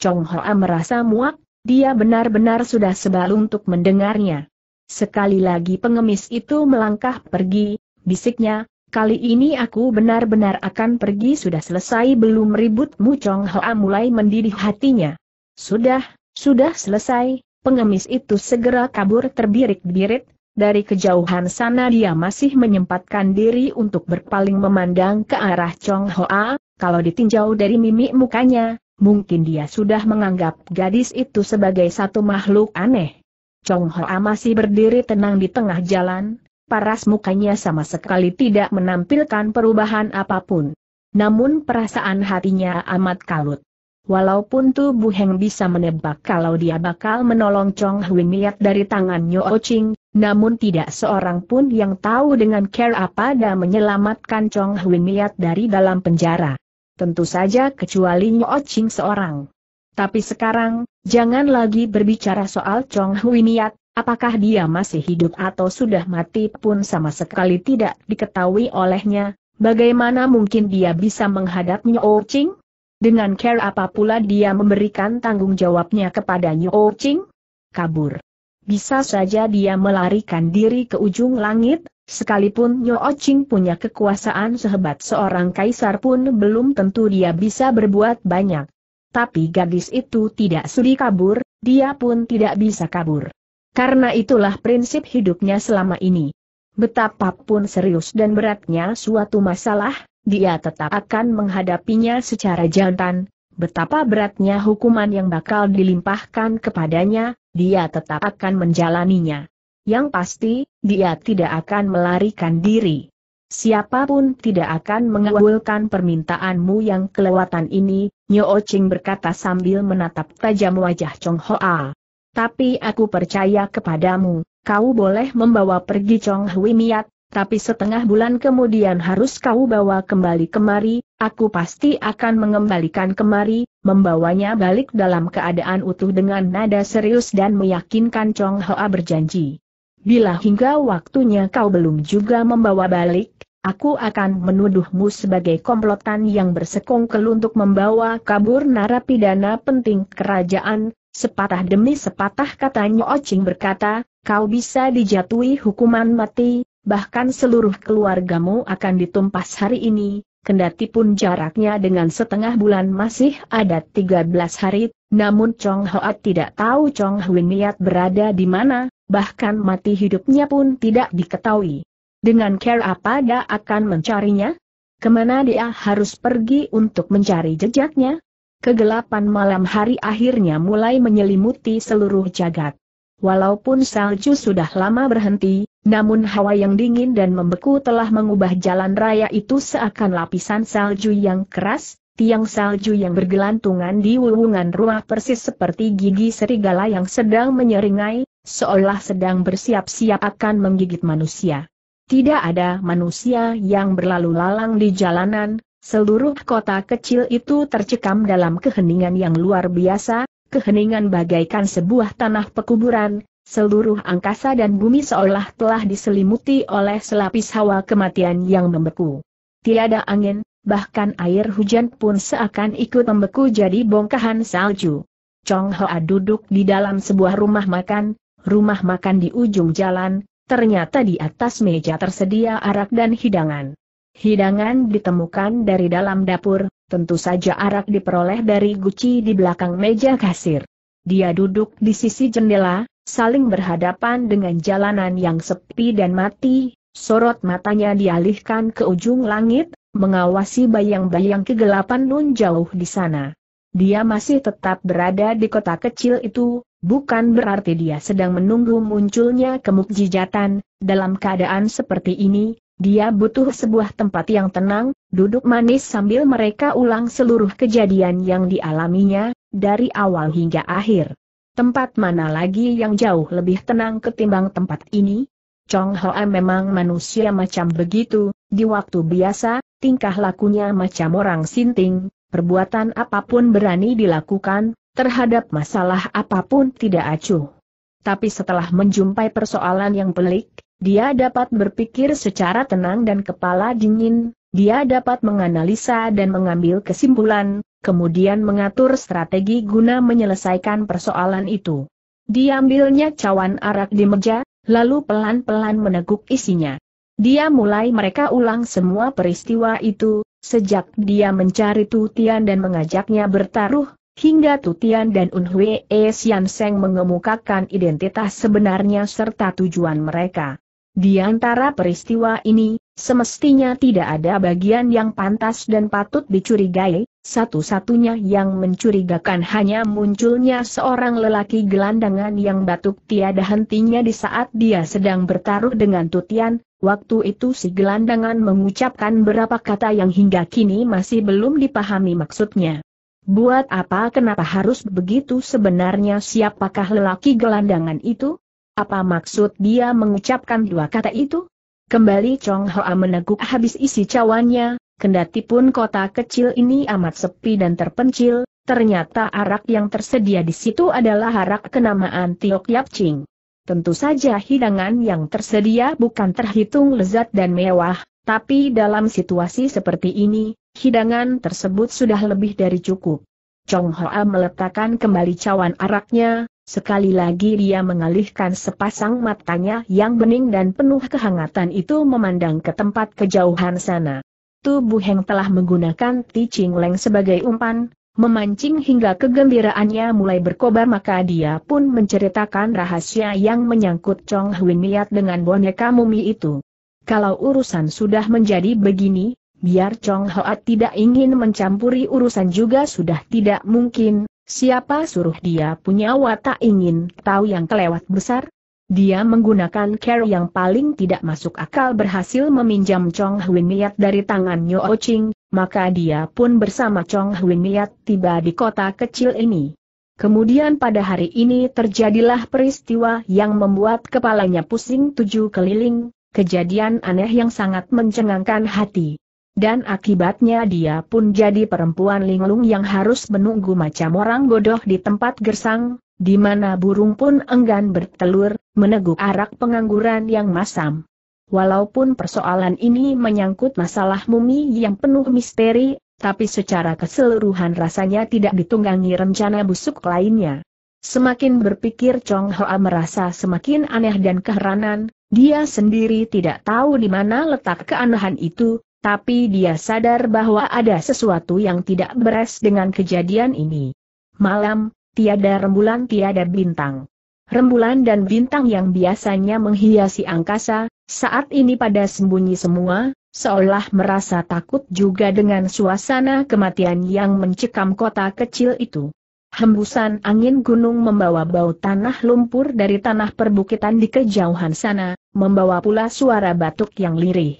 Chong Hoa merasa muak, dia benar-benar sudah sebal untuk mendengarnya. Sekali lagi pengemis itu melangkah pergi, Bisiknya, kali ini aku benar-benar akan pergi sudah selesai belum ribut Mu Chong Hoa mulai mendidih hatinya. Sudah, sudah selesai, pengemis itu segera kabur terbirik-birit, dari kejauhan sana dia masih menyempatkan diri untuk berpaling memandang ke arah Chong Hoa, kalau ditinjau dari mimik mukanya, mungkin dia sudah menganggap gadis itu sebagai satu makhluk aneh. Chong Hoa masih berdiri tenang di tengah jalan, paras mukanya sama sekali tidak menampilkan perubahan apapun. Namun perasaan hatinya amat kalut. Walaupun tubuh Heng bisa menebak kalau dia bakal menolong Chong Hui Miat dari tangan Nyo Ching, namun tidak seorang pun yang tahu dengan care apa dan menyelamatkan Chong Hui Miat dari dalam penjara. Tentu saja kecuali Nyo Ching seorang. Tapi sekarang, jangan lagi berbicara soal Chong Hui Miat, Apakah dia masih hidup atau sudah mati pun sama sekali tidak diketahui olehnya, bagaimana mungkin dia bisa menghadap Nyo oh Ching? Dengan care apa pula dia memberikan tanggung jawabnya kepada Nyo oh Ching? Kabur. Bisa saja dia melarikan diri ke ujung langit, sekalipun Nyo oh Ching punya kekuasaan sehebat seorang kaisar pun belum tentu dia bisa berbuat banyak. Tapi gadis itu tidak sudi kabur, dia pun tidak bisa kabur. Karena itulah prinsip hidupnya selama ini. Betapapun serius dan beratnya suatu masalah, dia tetap akan menghadapinya secara jantan, betapa beratnya hukuman yang bakal dilimpahkan kepadanya, dia tetap akan menjalaninya. Yang pasti, dia tidak akan melarikan diri. Siapapun tidak akan mengabulkan permintaanmu yang kelewatan ini, Nyo Ching berkata sambil menatap tajam wajah Chong Hoa tapi aku percaya kepadamu, kau boleh membawa pergi Chong Hui Miat, tapi setengah bulan kemudian harus kau bawa kembali kemari, aku pasti akan mengembalikan kemari, membawanya balik dalam keadaan utuh dengan nada serius dan meyakinkan Chong Hoa berjanji. Bila hingga waktunya kau belum juga membawa balik, aku akan menuduhmu sebagai komplotan yang bersekongkel untuk membawa kabur narapidana penting kerajaan, Sepatah demi sepatah katanya Ocing berkata, kau bisa dijatuhi hukuman mati, bahkan seluruh keluargamu akan ditumpas hari ini, kendati pun jaraknya dengan setengah bulan masih ada 13 hari, namun Chong Hoat tidak tahu Chong Huin niat berada di mana, bahkan mati hidupnya pun tidak diketahui. Dengan care apa dia akan mencarinya? Kemana dia harus pergi untuk mencari jejaknya? Kegelapan malam hari akhirnya mulai menyelimuti seluruh jagat. Walaupun salju sudah lama berhenti, namun hawa yang dingin dan membeku telah mengubah jalan raya itu seakan lapisan salju yang keras, tiang salju yang bergelantungan di wulungan rumah persis seperti gigi serigala yang sedang menyeringai, seolah sedang bersiap-siap akan menggigit manusia. Tidak ada manusia yang berlalu lalang di jalanan, Seluruh kota kecil itu tercekam dalam keheningan yang luar biasa, keheningan bagaikan sebuah tanah pekuburan, seluruh angkasa dan bumi seolah telah diselimuti oleh selapis hawa kematian yang membeku. Tiada angin, bahkan air hujan pun seakan ikut membeku jadi bongkahan salju. Chong Hoa duduk di dalam sebuah rumah makan, rumah makan di ujung jalan, ternyata di atas meja tersedia arak dan hidangan. Hidangan ditemukan dari dalam dapur, tentu saja arak diperoleh dari guci di belakang meja kasir. Dia duduk di sisi jendela, saling berhadapan dengan jalanan yang sepi dan mati, sorot matanya dialihkan ke ujung langit, mengawasi bayang-bayang kegelapan nun jauh di sana. Dia masih tetap berada di kota kecil itu, bukan berarti dia sedang menunggu munculnya kemukjijatan. dalam keadaan seperti ini, dia butuh sebuah tempat yang tenang, duduk manis sambil mereka ulang seluruh kejadian yang dialaminya, dari awal hingga akhir. Tempat mana lagi yang jauh lebih tenang ketimbang tempat ini? Chong Hoa memang manusia macam begitu, di waktu biasa, tingkah lakunya macam orang sinting, perbuatan apapun berani dilakukan, terhadap masalah apapun tidak acuh. Tapi setelah menjumpai persoalan yang pelik, dia dapat berpikir secara tenang dan kepala dingin, dia dapat menganalisa dan mengambil kesimpulan, kemudian mengatur strategi guna menyelesaikan persoalan itu. Diambilnya cawan arak di meja, lalu pelan-pelan meneguk isinya. Dia mulai mereka ulang semua peristiwa itu, sejak dia mencari Tutian dan mengajaknya bertaruh, hingga Tutian dan Unhwe E. Sian Seng mengemukakan identitas sebenarnya serta tujuan mereka. Di antara peristiwa ini, semestinya tidak ada bagian yang pantas dan patut dicurigai, satu-satunya yang mencurigakan hanya munculnya seorang lelaki gelandangan yang batuk tiada hentinya di saat dia sedang bertaruh dengan Tutian, waktu itu si gelandangan mengucapkan berapa kata yang hingga kini masih belum dipahami maksudnya. Buat apa kenapa harus begitu sebenarnya siapakah lelaki gelandangan itu? Apa maksud dia mengucapkan dua kata itu? Kembali Chong Hoa meneguk habis isi cawannya, kendati pun kota kecil ini amat sepi dan terpencil, ternyata arak yang tersedia di situ adalah arak kenamaan Tiok Yap Ching. Tentu saja hidangan yang tersedia bukan terhitung lezat dan mewah, tapi dalam situasi seperti ini, hidangan tersebut sudah lebih dari cukup. Chong Hoa meletakkan kembali cawan araknya, sekali lagi dia mengalihkan sepasang matanya yang bening dan penuh kehangatan itu memandang ke tempat kejauhan sana. Tubuh Heng telah menggunakan Ti Ching Leng sebagai umpan, memancing hingga kegembiraannya mulai berkobar maka dia pun menceritakan rahasia yang menyangkut Chong Huin niat dengan boneka mumi itu. Kalau urusan sudah menjadi begini, Biar Chong Hoat tidak ingin mencampuri urusan juga sudah tidak mungkin, siapa suruh dia punya watak ingin tahu yang kelewat besar? Dia menggunakan care yang paling tidak masuk akal berhasil meminjam Chong Hwin Miat dari tangan Nyo Ching, maka dia pun bersama Chong Hwin Miat tiba di kota kecil ini. Kemudian pada hari ini terjadilah peristiwa yang membuat kepalanya pusing tujuh keliling, kejadian aneh yang sangat mencengangkan hati. Dan akibatnya dia pun jadi perempuan linglung yang harus menunggu macam orang bodoh di tempat gersang, di mana burung pun enggan bertelur, meneguk arak pengangguran yang masam. Walaupun persoalan ini menyangkut masalah mumi yang penuh misteri, tapi secara keseluruhan rasanya tidak ditunggangi rencana busuk lainnya. Semakin berpikir Chong Hoa merasa semakin aneh dan keheranan, dia sendiri tidak tahu di mana letak keanehan itu, tapi dia sadar bahwa ada sesuatu yang tidak beres dengan kejadian ini. Malam, tiada rembulan tiada bintang. Rembulan dan bintang yang biasanya menghiasi angkasa, saat ini pada sembunyi semua, seolah merasa takut juga dengan suasana kematian yang mencekam kota kecil itu. Hembusan angin gunung membawa bau tanah lumpur dari tanah perbukitan di kejauhan sana, membawa pula suara batuk yang lirih.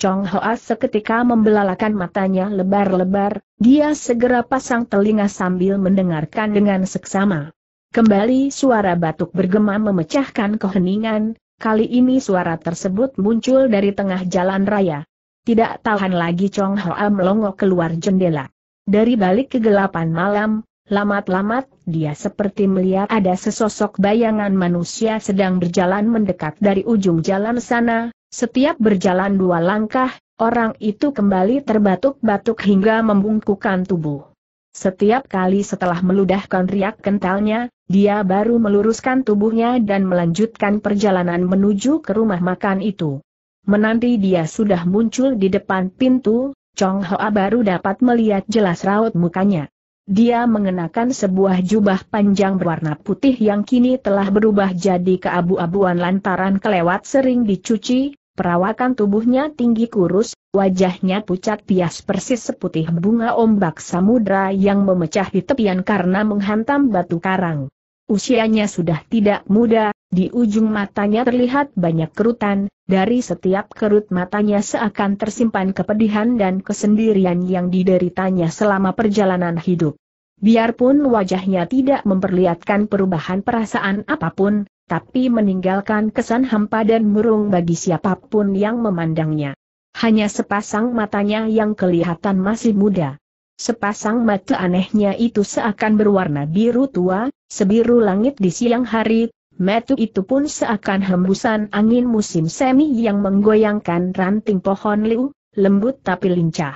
Chong Hoa seketika membelalakan matanya lebar-lebar, dia segera pasang telinga sambil mendengarkan dengan seksama. Kembali suara batuk bergema memecahkan keheningan, kali ini suara tersebut muncul dari tengah jalan raya. Tidak tahan lagi Chong Hoa melongo keluar jendela. Dari balik kegelapan malam, lamat-lamat, dia seperti melihat ada sesosok bayangan manusia sedang berjalan mendekat dari ujung jalan sana, setiap berjalan dua langkah, orang itu kembali terbatuk-batuk hingga membungkukan tubuh. Setiap kali setelah meludahkan riak kentalnya, dia baru meluruskan tubuhnya dan melanjutkan perjalanan menuju ke rumah makan itu. Menanti dia sudah muncul di depan pintu, Chong Hoa baru dapat melihat jelas raut mukanya. Dia mengenakan sebuah jubah panjang berwarna putih yang kini telah berubah jadi keabu-abuan lantaran kelewat sering dicuci, Perawakan tubuhnya tinggi kurus, wajahnya pucat bias persis seputih bunga ombak samudra yang memecah di tepian karena menghantam batu karang. Usianya sudah tidak muda, di ujung matanya terlihat banyak kerutan, dari setiap kerut matanya seakan tersimpan kepedihan dan kesendirian yang dideritanya selama perjalanan hidup. Biarpun wajahnya tidak memperlihatkan perubahan perasaan apapun, tapi meninggalkan kesan hampa dan murung bagi siapapun yang memandangnya. Hanya sepasang matanya yang kelihatan masih muda. Sepasang mata anehnya itu seakan berwarna biru tua, sebiru langit di siang hari, metu itu pun seakan hembusan angin musim semi yang menggoyangkan ranting pohon liu, lembut tapi lincah.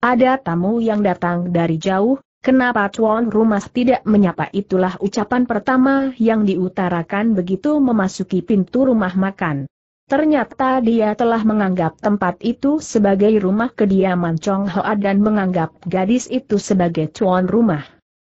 Ada tamu yang datang dari jauh, Kenapa Tuan Rumah tidak menyapa itulah ucapan pertama yang diutarakan begitu memasuki pintu rumah makan. Ternyata dia telah menganggap tempat itu sebagai rumah kediaman Chong Hoa dan menganggap gadis itu sebagai tuan rumah.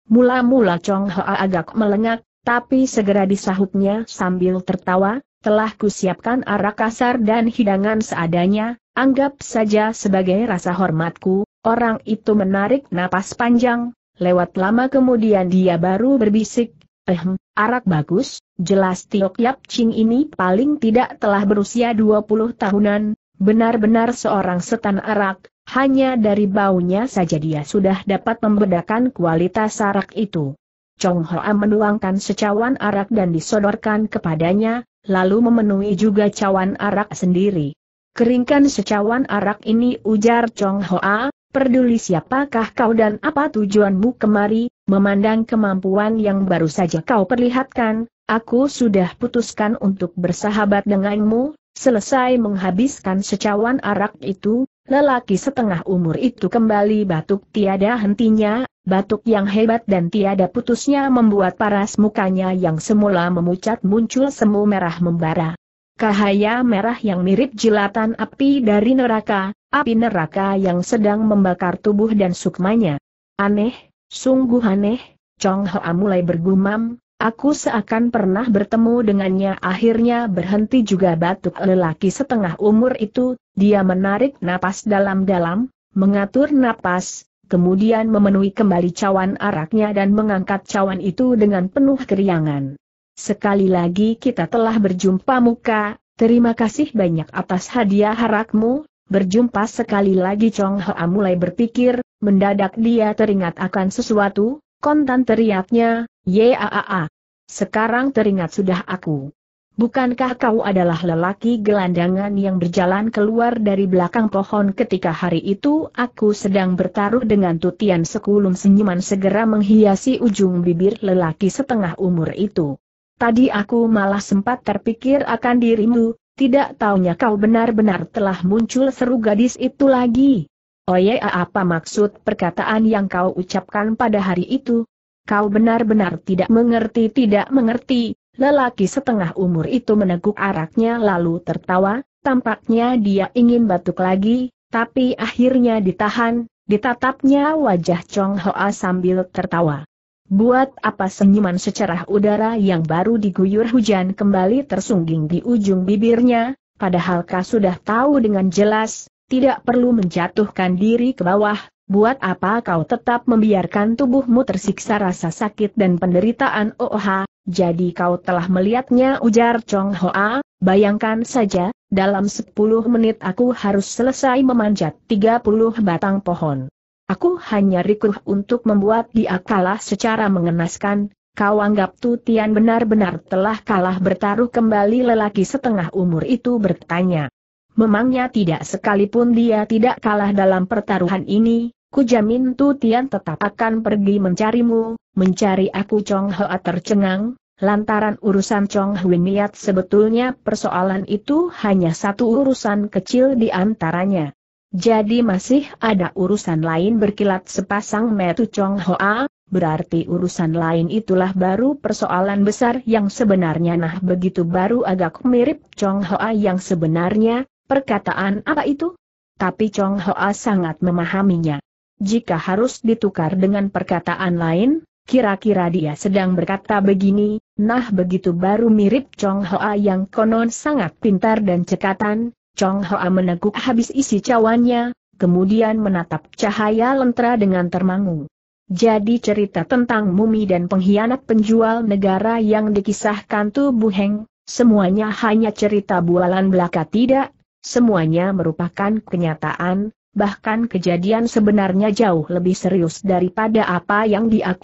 Mula-mula Chong Hoa agak melengak, tapi segera disahutnya sambil tertawa, telah kusiapkan arak kasar dan hidangan seadanya, anggap saja sebagai rasa hormatku, Orang itu menarik napas panjang, lewat lama kemudian dia baru berbisik, ehm, arak bagus, jelas Tiok Yap Ching ini paling tidak telah berusia 20 tahunan, benar-benar seorang setan arak, hanya dari baunya saja dia sudah dapat membedakan kualitas arak itu. Chong Hoa menuangkan secawan arak dan disodorkan kepadanya, lalu memenuhi juga cawan arak sendiri. Keringkan secawan arak ini ujar Chong Hoa, Peduli siapakah kau dan apa tujuanmu kemari, memandang kemampuan yang baru saja kau perlihatkan, aku sudah putuskan untuk bersahabat denganmu, selesai menghabiskan secawan arak itu, lelaki setengah umur itu kembali batuk tiada hentinya, batuk yang hebat dan tiada putusnya membuat paras mukanya yang semula memucat muncul semu merah membara. Cahaya merah yang mirip jilatan api dari neraka, api neraka yang sedang membakar tubuh dan sukmanya. Aneh, sungguh aneh, Chong Hoa mulai bergumam, aku seakan pernah bertemu dengannya akhirnya berhenti juga batuk lelaki setengah umur itu, dia menarik napas dalam-dalam, mengatur napas, kemudian memenuhi kembali cawan araknya dan mengangkat cawan itu dengan penuh keriangan. Sekali lagi kita telah berjumpa muka, terima kasih banyak atas hadiah harakmu, Berjumpa sekali lagi Chong Hoa mulai berpikir, mendadak dia teringat akan sesuatu, kontan teriaknya, Yaaa. Sekarang teringat sudah aku. Bukankah kau adalah lelaki gelandangan yang berjalan keluar dari belakang pohon ketika hari itu aku sedang bertaruh dengan tutian sekulum senyuman segera menghiasi ujung bibir lelaki setengah umur itu. Tadi aku malah sempat terpikir akan dirimu, tidak taunya kau benar-benar telah muncul seru gadis itu lagi. Oye oh ya, apa maksud perkataan yang kau ucapkan pada hari itu? Kau benar-benar tidak mengerti tidak mengerti, lelaki setengah umur itu meneguk araknya lalu tertawa, tampaknya dia ingin batuk lagi, tapi akhirnya ditahan, ditatapnya wajah Chong Hoa sambil tertawa. Buat apa senyuman secerah udara yang baru diguyur hujan kembali tersungging di ujung bibirnya, padahal kau sudah tahu dengan jelas, tidak perlu menjatuhkan diri ke bawah, buat apa kau tetap membiarkan tubuhmu tersiksa rasa sakit dan penderitaan OOH, jadi kau telah melihatnya ujar Chong Hoa, bayangkan saja, dalam 10 menit aku harus selesai memanjat 30 batang pohon. Aku hanya rikuh untuk membuat dia kalah secara mengenaskan, kau anggap Tu benar-benar telah kalah bertaruh kembali lelaki setengah umur itu bertanya. Memangnya tidak sekalipun dia tidak kalah dalam pertaruhan ini, kujamin Tu Tian tetap akan pergi mencarimu, mencari aku Chong Hoa tercengang, lantaran urusan Chong Hui niat sebetulnya persoalan itu hanya satu urusan kecil di antaranya. Jadi masih ada urusan lain berkilat sepasang metu Chong Hoa, berarti urusan lain itulah baru persoalan besar yang sebenarnya nah begitu baru agak mirip Chong Hoa yang sebenarnya, perkataan apa itu? Tapi Chong Hoa sangat memahaminya. Jika harus ditukar dengan perkataan lain, kira-kira dia sedang berkata begini, nah begitu baru mirip Chong Hoa yang konon sangat pintar dan cekatan, Chong Hoa meneguk habis isi cawannya, kemudian menatap cahaya lentera dengan termangu. Jadi cerita tentang mumi dan pengkhianat penjual negara yang dikisahkan tubuh Heng, semuanya hanya cerita bualan belaka tidak, semuanya merupakan kenyataan, bahkan kejadian sebenarnya jauh lebih serius daripada apa yang dia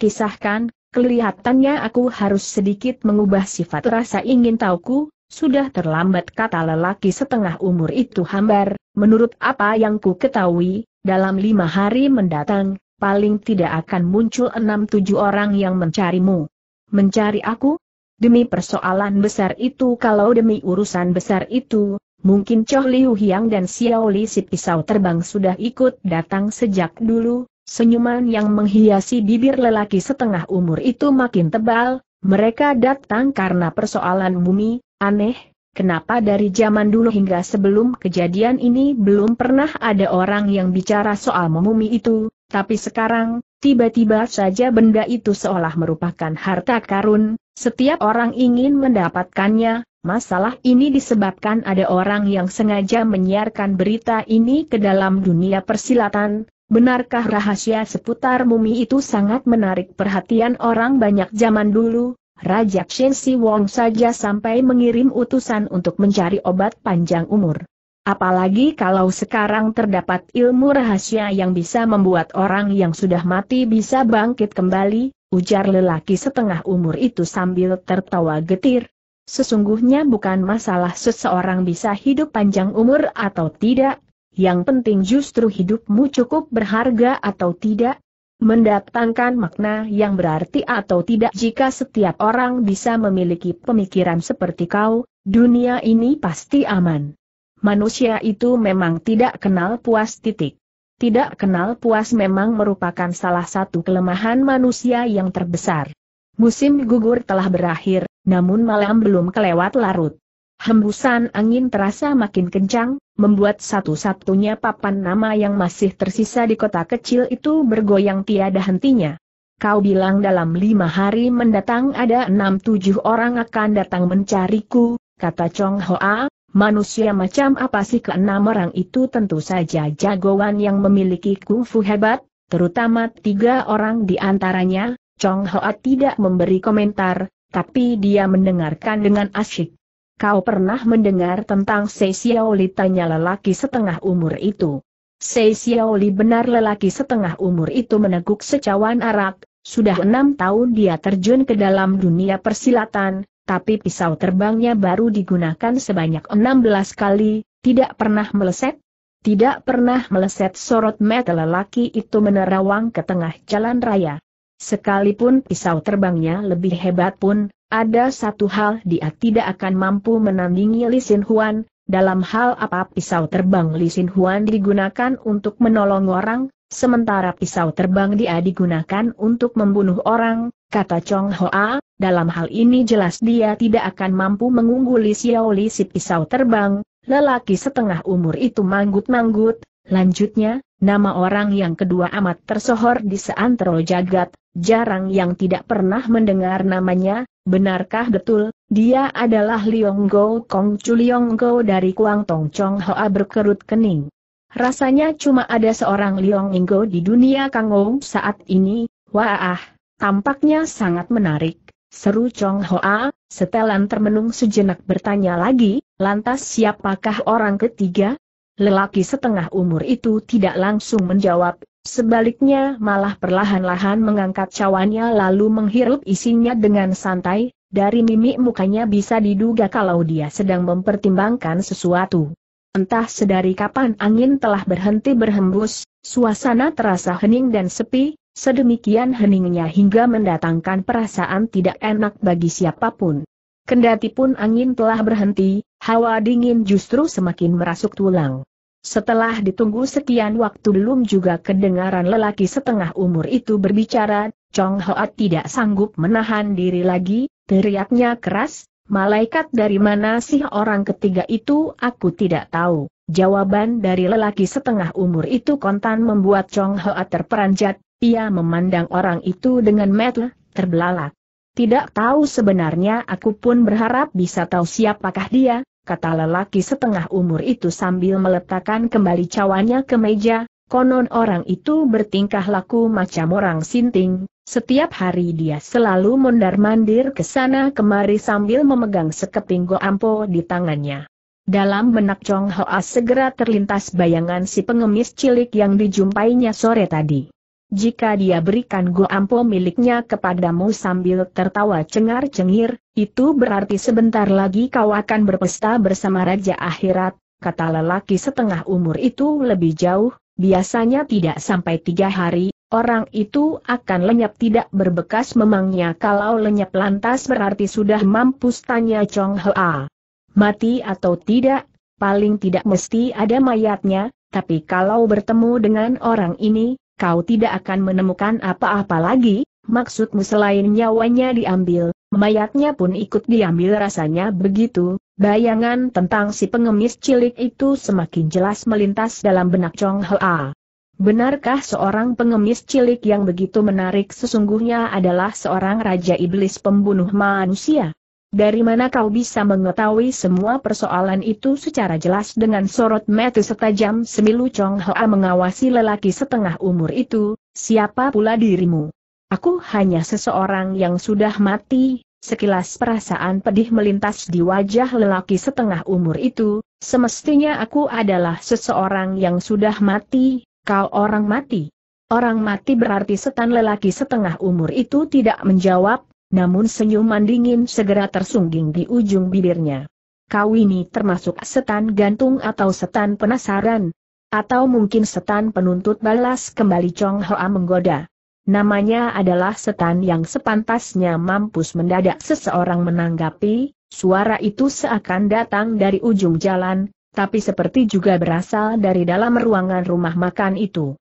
kelihatannya aku harus sedikit mengubah sifat rasa ingin tahuku, sudah terlambat kata lelaki setengah umur itu hambar, menurut apa yang ku ketahui, dalam lima hari mendatang, paling tidak akan muncul enam tujuh orang yang mencarimu. Mencari aku? Demi persoalan besar itu kalau demi urusan besar itu, mungkin Choh Liu Hiang dan Xiao Li si pisau terbang sudah ikut datang sejak dulu, senyuman yang menghiasi bibir lelaki setengah umur itu makin tebal, mereka datang karena persoalan bumi, Aneh, kenapa dari zaman dulu hingga sebelum kejadian ini belum pernah ada orang yang bicara soal memumi itu, tapi sekarang, tiba-tiba saja benda itu seolah merupakan harta karun, setiap orang ingin mendapatkannya, masalah ini disebabkan ada orang yang sengaja menyiarkan berita ini ke dalam dunia persilatan, benarkah rahasia seputar mumi itu sangat menarik perhatian orang banyak zaman dulu, Raja Shen Si Wong saja sampai mengirim utusan untuk mencari obat panjang umur. Apalagi kalau sekarang terdapat ilmu rahasia yang bisa membuat orang yang sudah mati bisa bangkit kembali, ujar lelaki setengah umur itu sambil tertawa getir. Sesungguhnya bukan masalah seseorang bisa hidup panjang umur atau tidak, yang penting justru hidupmu cukup berharga atau tidak, mendatangkan makna yang berarti atau tidak jika setiap orang bisa memiliki pemikiran seperti kau, dunia ini pasti aman. Manusia itu memang tidak kenal puas titik. Tidak kenal puas memang merupakan salah satu kelemahan manusia yang terbesar. Musim gugur telah berakhir, namun malam belum kelewat larut. Hembusan angin terasa makin kencang, membuat satu-satunya papan nama yang masih tersisa di kota kecil itu bergoyang tiada hentinya. Kau bilang dalam lima hari mendatang ada enam tujuh orang akan datang mencariku, kata Chong Hoa, manusia macam apa sih keenam orang itu tentu saja jagoan yang memiliki kungfu hebat, terutama tiga orang di antaranya, Chong Hoa tidak memberi komentar, tapi dia mendengarkan dengan asyik. Kau pernah mendengar tentang Sei Xiaoli tanya lelaki setengah umur itu. Sei Xiaoli benar lelaki setengah umur itu meneguk secawan arak, sudah enam tahun dia terjun ke dalam dunia persilatan, tapi pisau terbangnya baru digunakan sebanyak enam belas kali, tidak pernah meleset. Tidak pernah meleset sorot mata lelaki itu menerawang ke tengah jalan raya. Sekalipun pisau terbangnya lebih hebat pun, ada satu hal dia tidak akan mampu menandingi Li Sin Huan, dalam hal apa pisau terbang Li Sin Huan digunakan untuk menolong orang, sementara pisau terbang dia digunakan untuk membunuh orang, kata Chong Hoa, dalam hal ini jelas dia tidak akan mampu mengungguli Xiao Li si pisau terbang, lelaki setengah umur itu manggut-manggut, lanjutnya, nama orang yang kedua amat tersohor di seantero jagat, jarang yang tidak pernah mendengar namanya, Benarkah betul, dia adalah Liong Go Kong Chu Liong Go dari Kuang Tong Chong Hoa berkerut kening. Rasanya cuma ada seorang Liong Go di dunia Kangou saat ini, wah, tampaknya sangat menarik. Seru Chong Hoa, setelan termenung sejenak bertanya lagi, lantas siapakah orang ketiga? Lelaki setengah umur itu tidak langsung menjawab, Sebaliknya malah perlahan-lahan mengangkat cawannya lalu menghirup isinya dengan santai, dari mimik mukanya bisa diduga kalau dia sedang mempertimbangkan sesuatu. Entah sedari kapan angin telah berhenti berhembus, suasana terasa hening dan sepi, sedemikian heningnya hingga mendatangkan perasaan tidak enak bagi siapapun. Kendati pun angin telah berhenti, hawa dingin justru semakin merasuk tulang. Setelah ditunggu sekian waktu belum juga kedengaran lelaki setengah umur itu berbicara, Chong Hoat tidak sanggup menahan diri lagi, teriaknya keras, malaikat dari mana sih orang ketiga itu aku tidak tahu. Jawaban dari lelaki setengah umur itu kontan membuat Chong Hoat terperanjat, ia memandang orang itu dengan metel, terbelalak. Tidak tahu sebenarnya aku pun berharap bisa tahu siapakah dia, kata lelaki setengah umur itu sambil meletakkan kembali cawannya ke meja, konon orang itu bertingkah laku macam orang sinting, setiap hari dia selalu mondar-mandir ke sana kemari sambil memegang sekeping goampo di tangannya. Dalam benak Chong Hoa segera terlintas bayangan si pengemis cilik yang dijumpainya sore tadi. Jika dia berikan gua ampo miliknya kepadamu sambil tertawa cengar-cengir, itu berarti sebentar lagi kau akan berpesta bersama Raja Akhirat, kata lelaki setengah umur itu lebih jauh, biasanya tidak sampai tiga hari, orang itu akan lenyap tidak berbekas memangnya kalau lenyap lantas berarti sudah mampus tanya Chong Hea. Mati atau tidak, paling tidak mesti ada mayatnya, tapi kalau bertemu dengan orang ini, kau tidak akan menemukan apa-apa lagi, maksudmu selain nyawanya diambil, mayatnya pun ikut diambil rasanya begitu, bayangan tentang si pengemis cilik itu semakin jelas melintas dalam benak Chong Hoa. Benarkah seorang pengemis cilik yang begitu menarik sesungguhnya adalah seorang raja iblis pembunuh manusia? Dari mana kau bisa mengetahui semua persoalan itu secara jelas dengan sorot mata setajam semilu Chong Hoa mengawasi lelaki setengah umur itu, siapa pula dirimu? Aku hanya seseorang yang sudah mati, sekilas perasaan pedih melintas di wajah lelaki setengah umur itu, semestinya aku adalah seseorang yang sudah mati, kau orang mati. Orang mati berarti setan lelaki setengah umur itu tidak menjawab, namun senyuman dingin segera tersungging di ujung bibirnya. Kau ini termasuk setan gantung atau setan penasaran? Atau mungkin setan penuntut balas kembali Chong Hoa menggoda. Namanya adalah setan yang sepantasnya mampus mendadak seseorang menanggapi, suara itu seakan datang dari ujung jalan, tapi seperti juga berasal dari dalam ruangan rumah makan itu.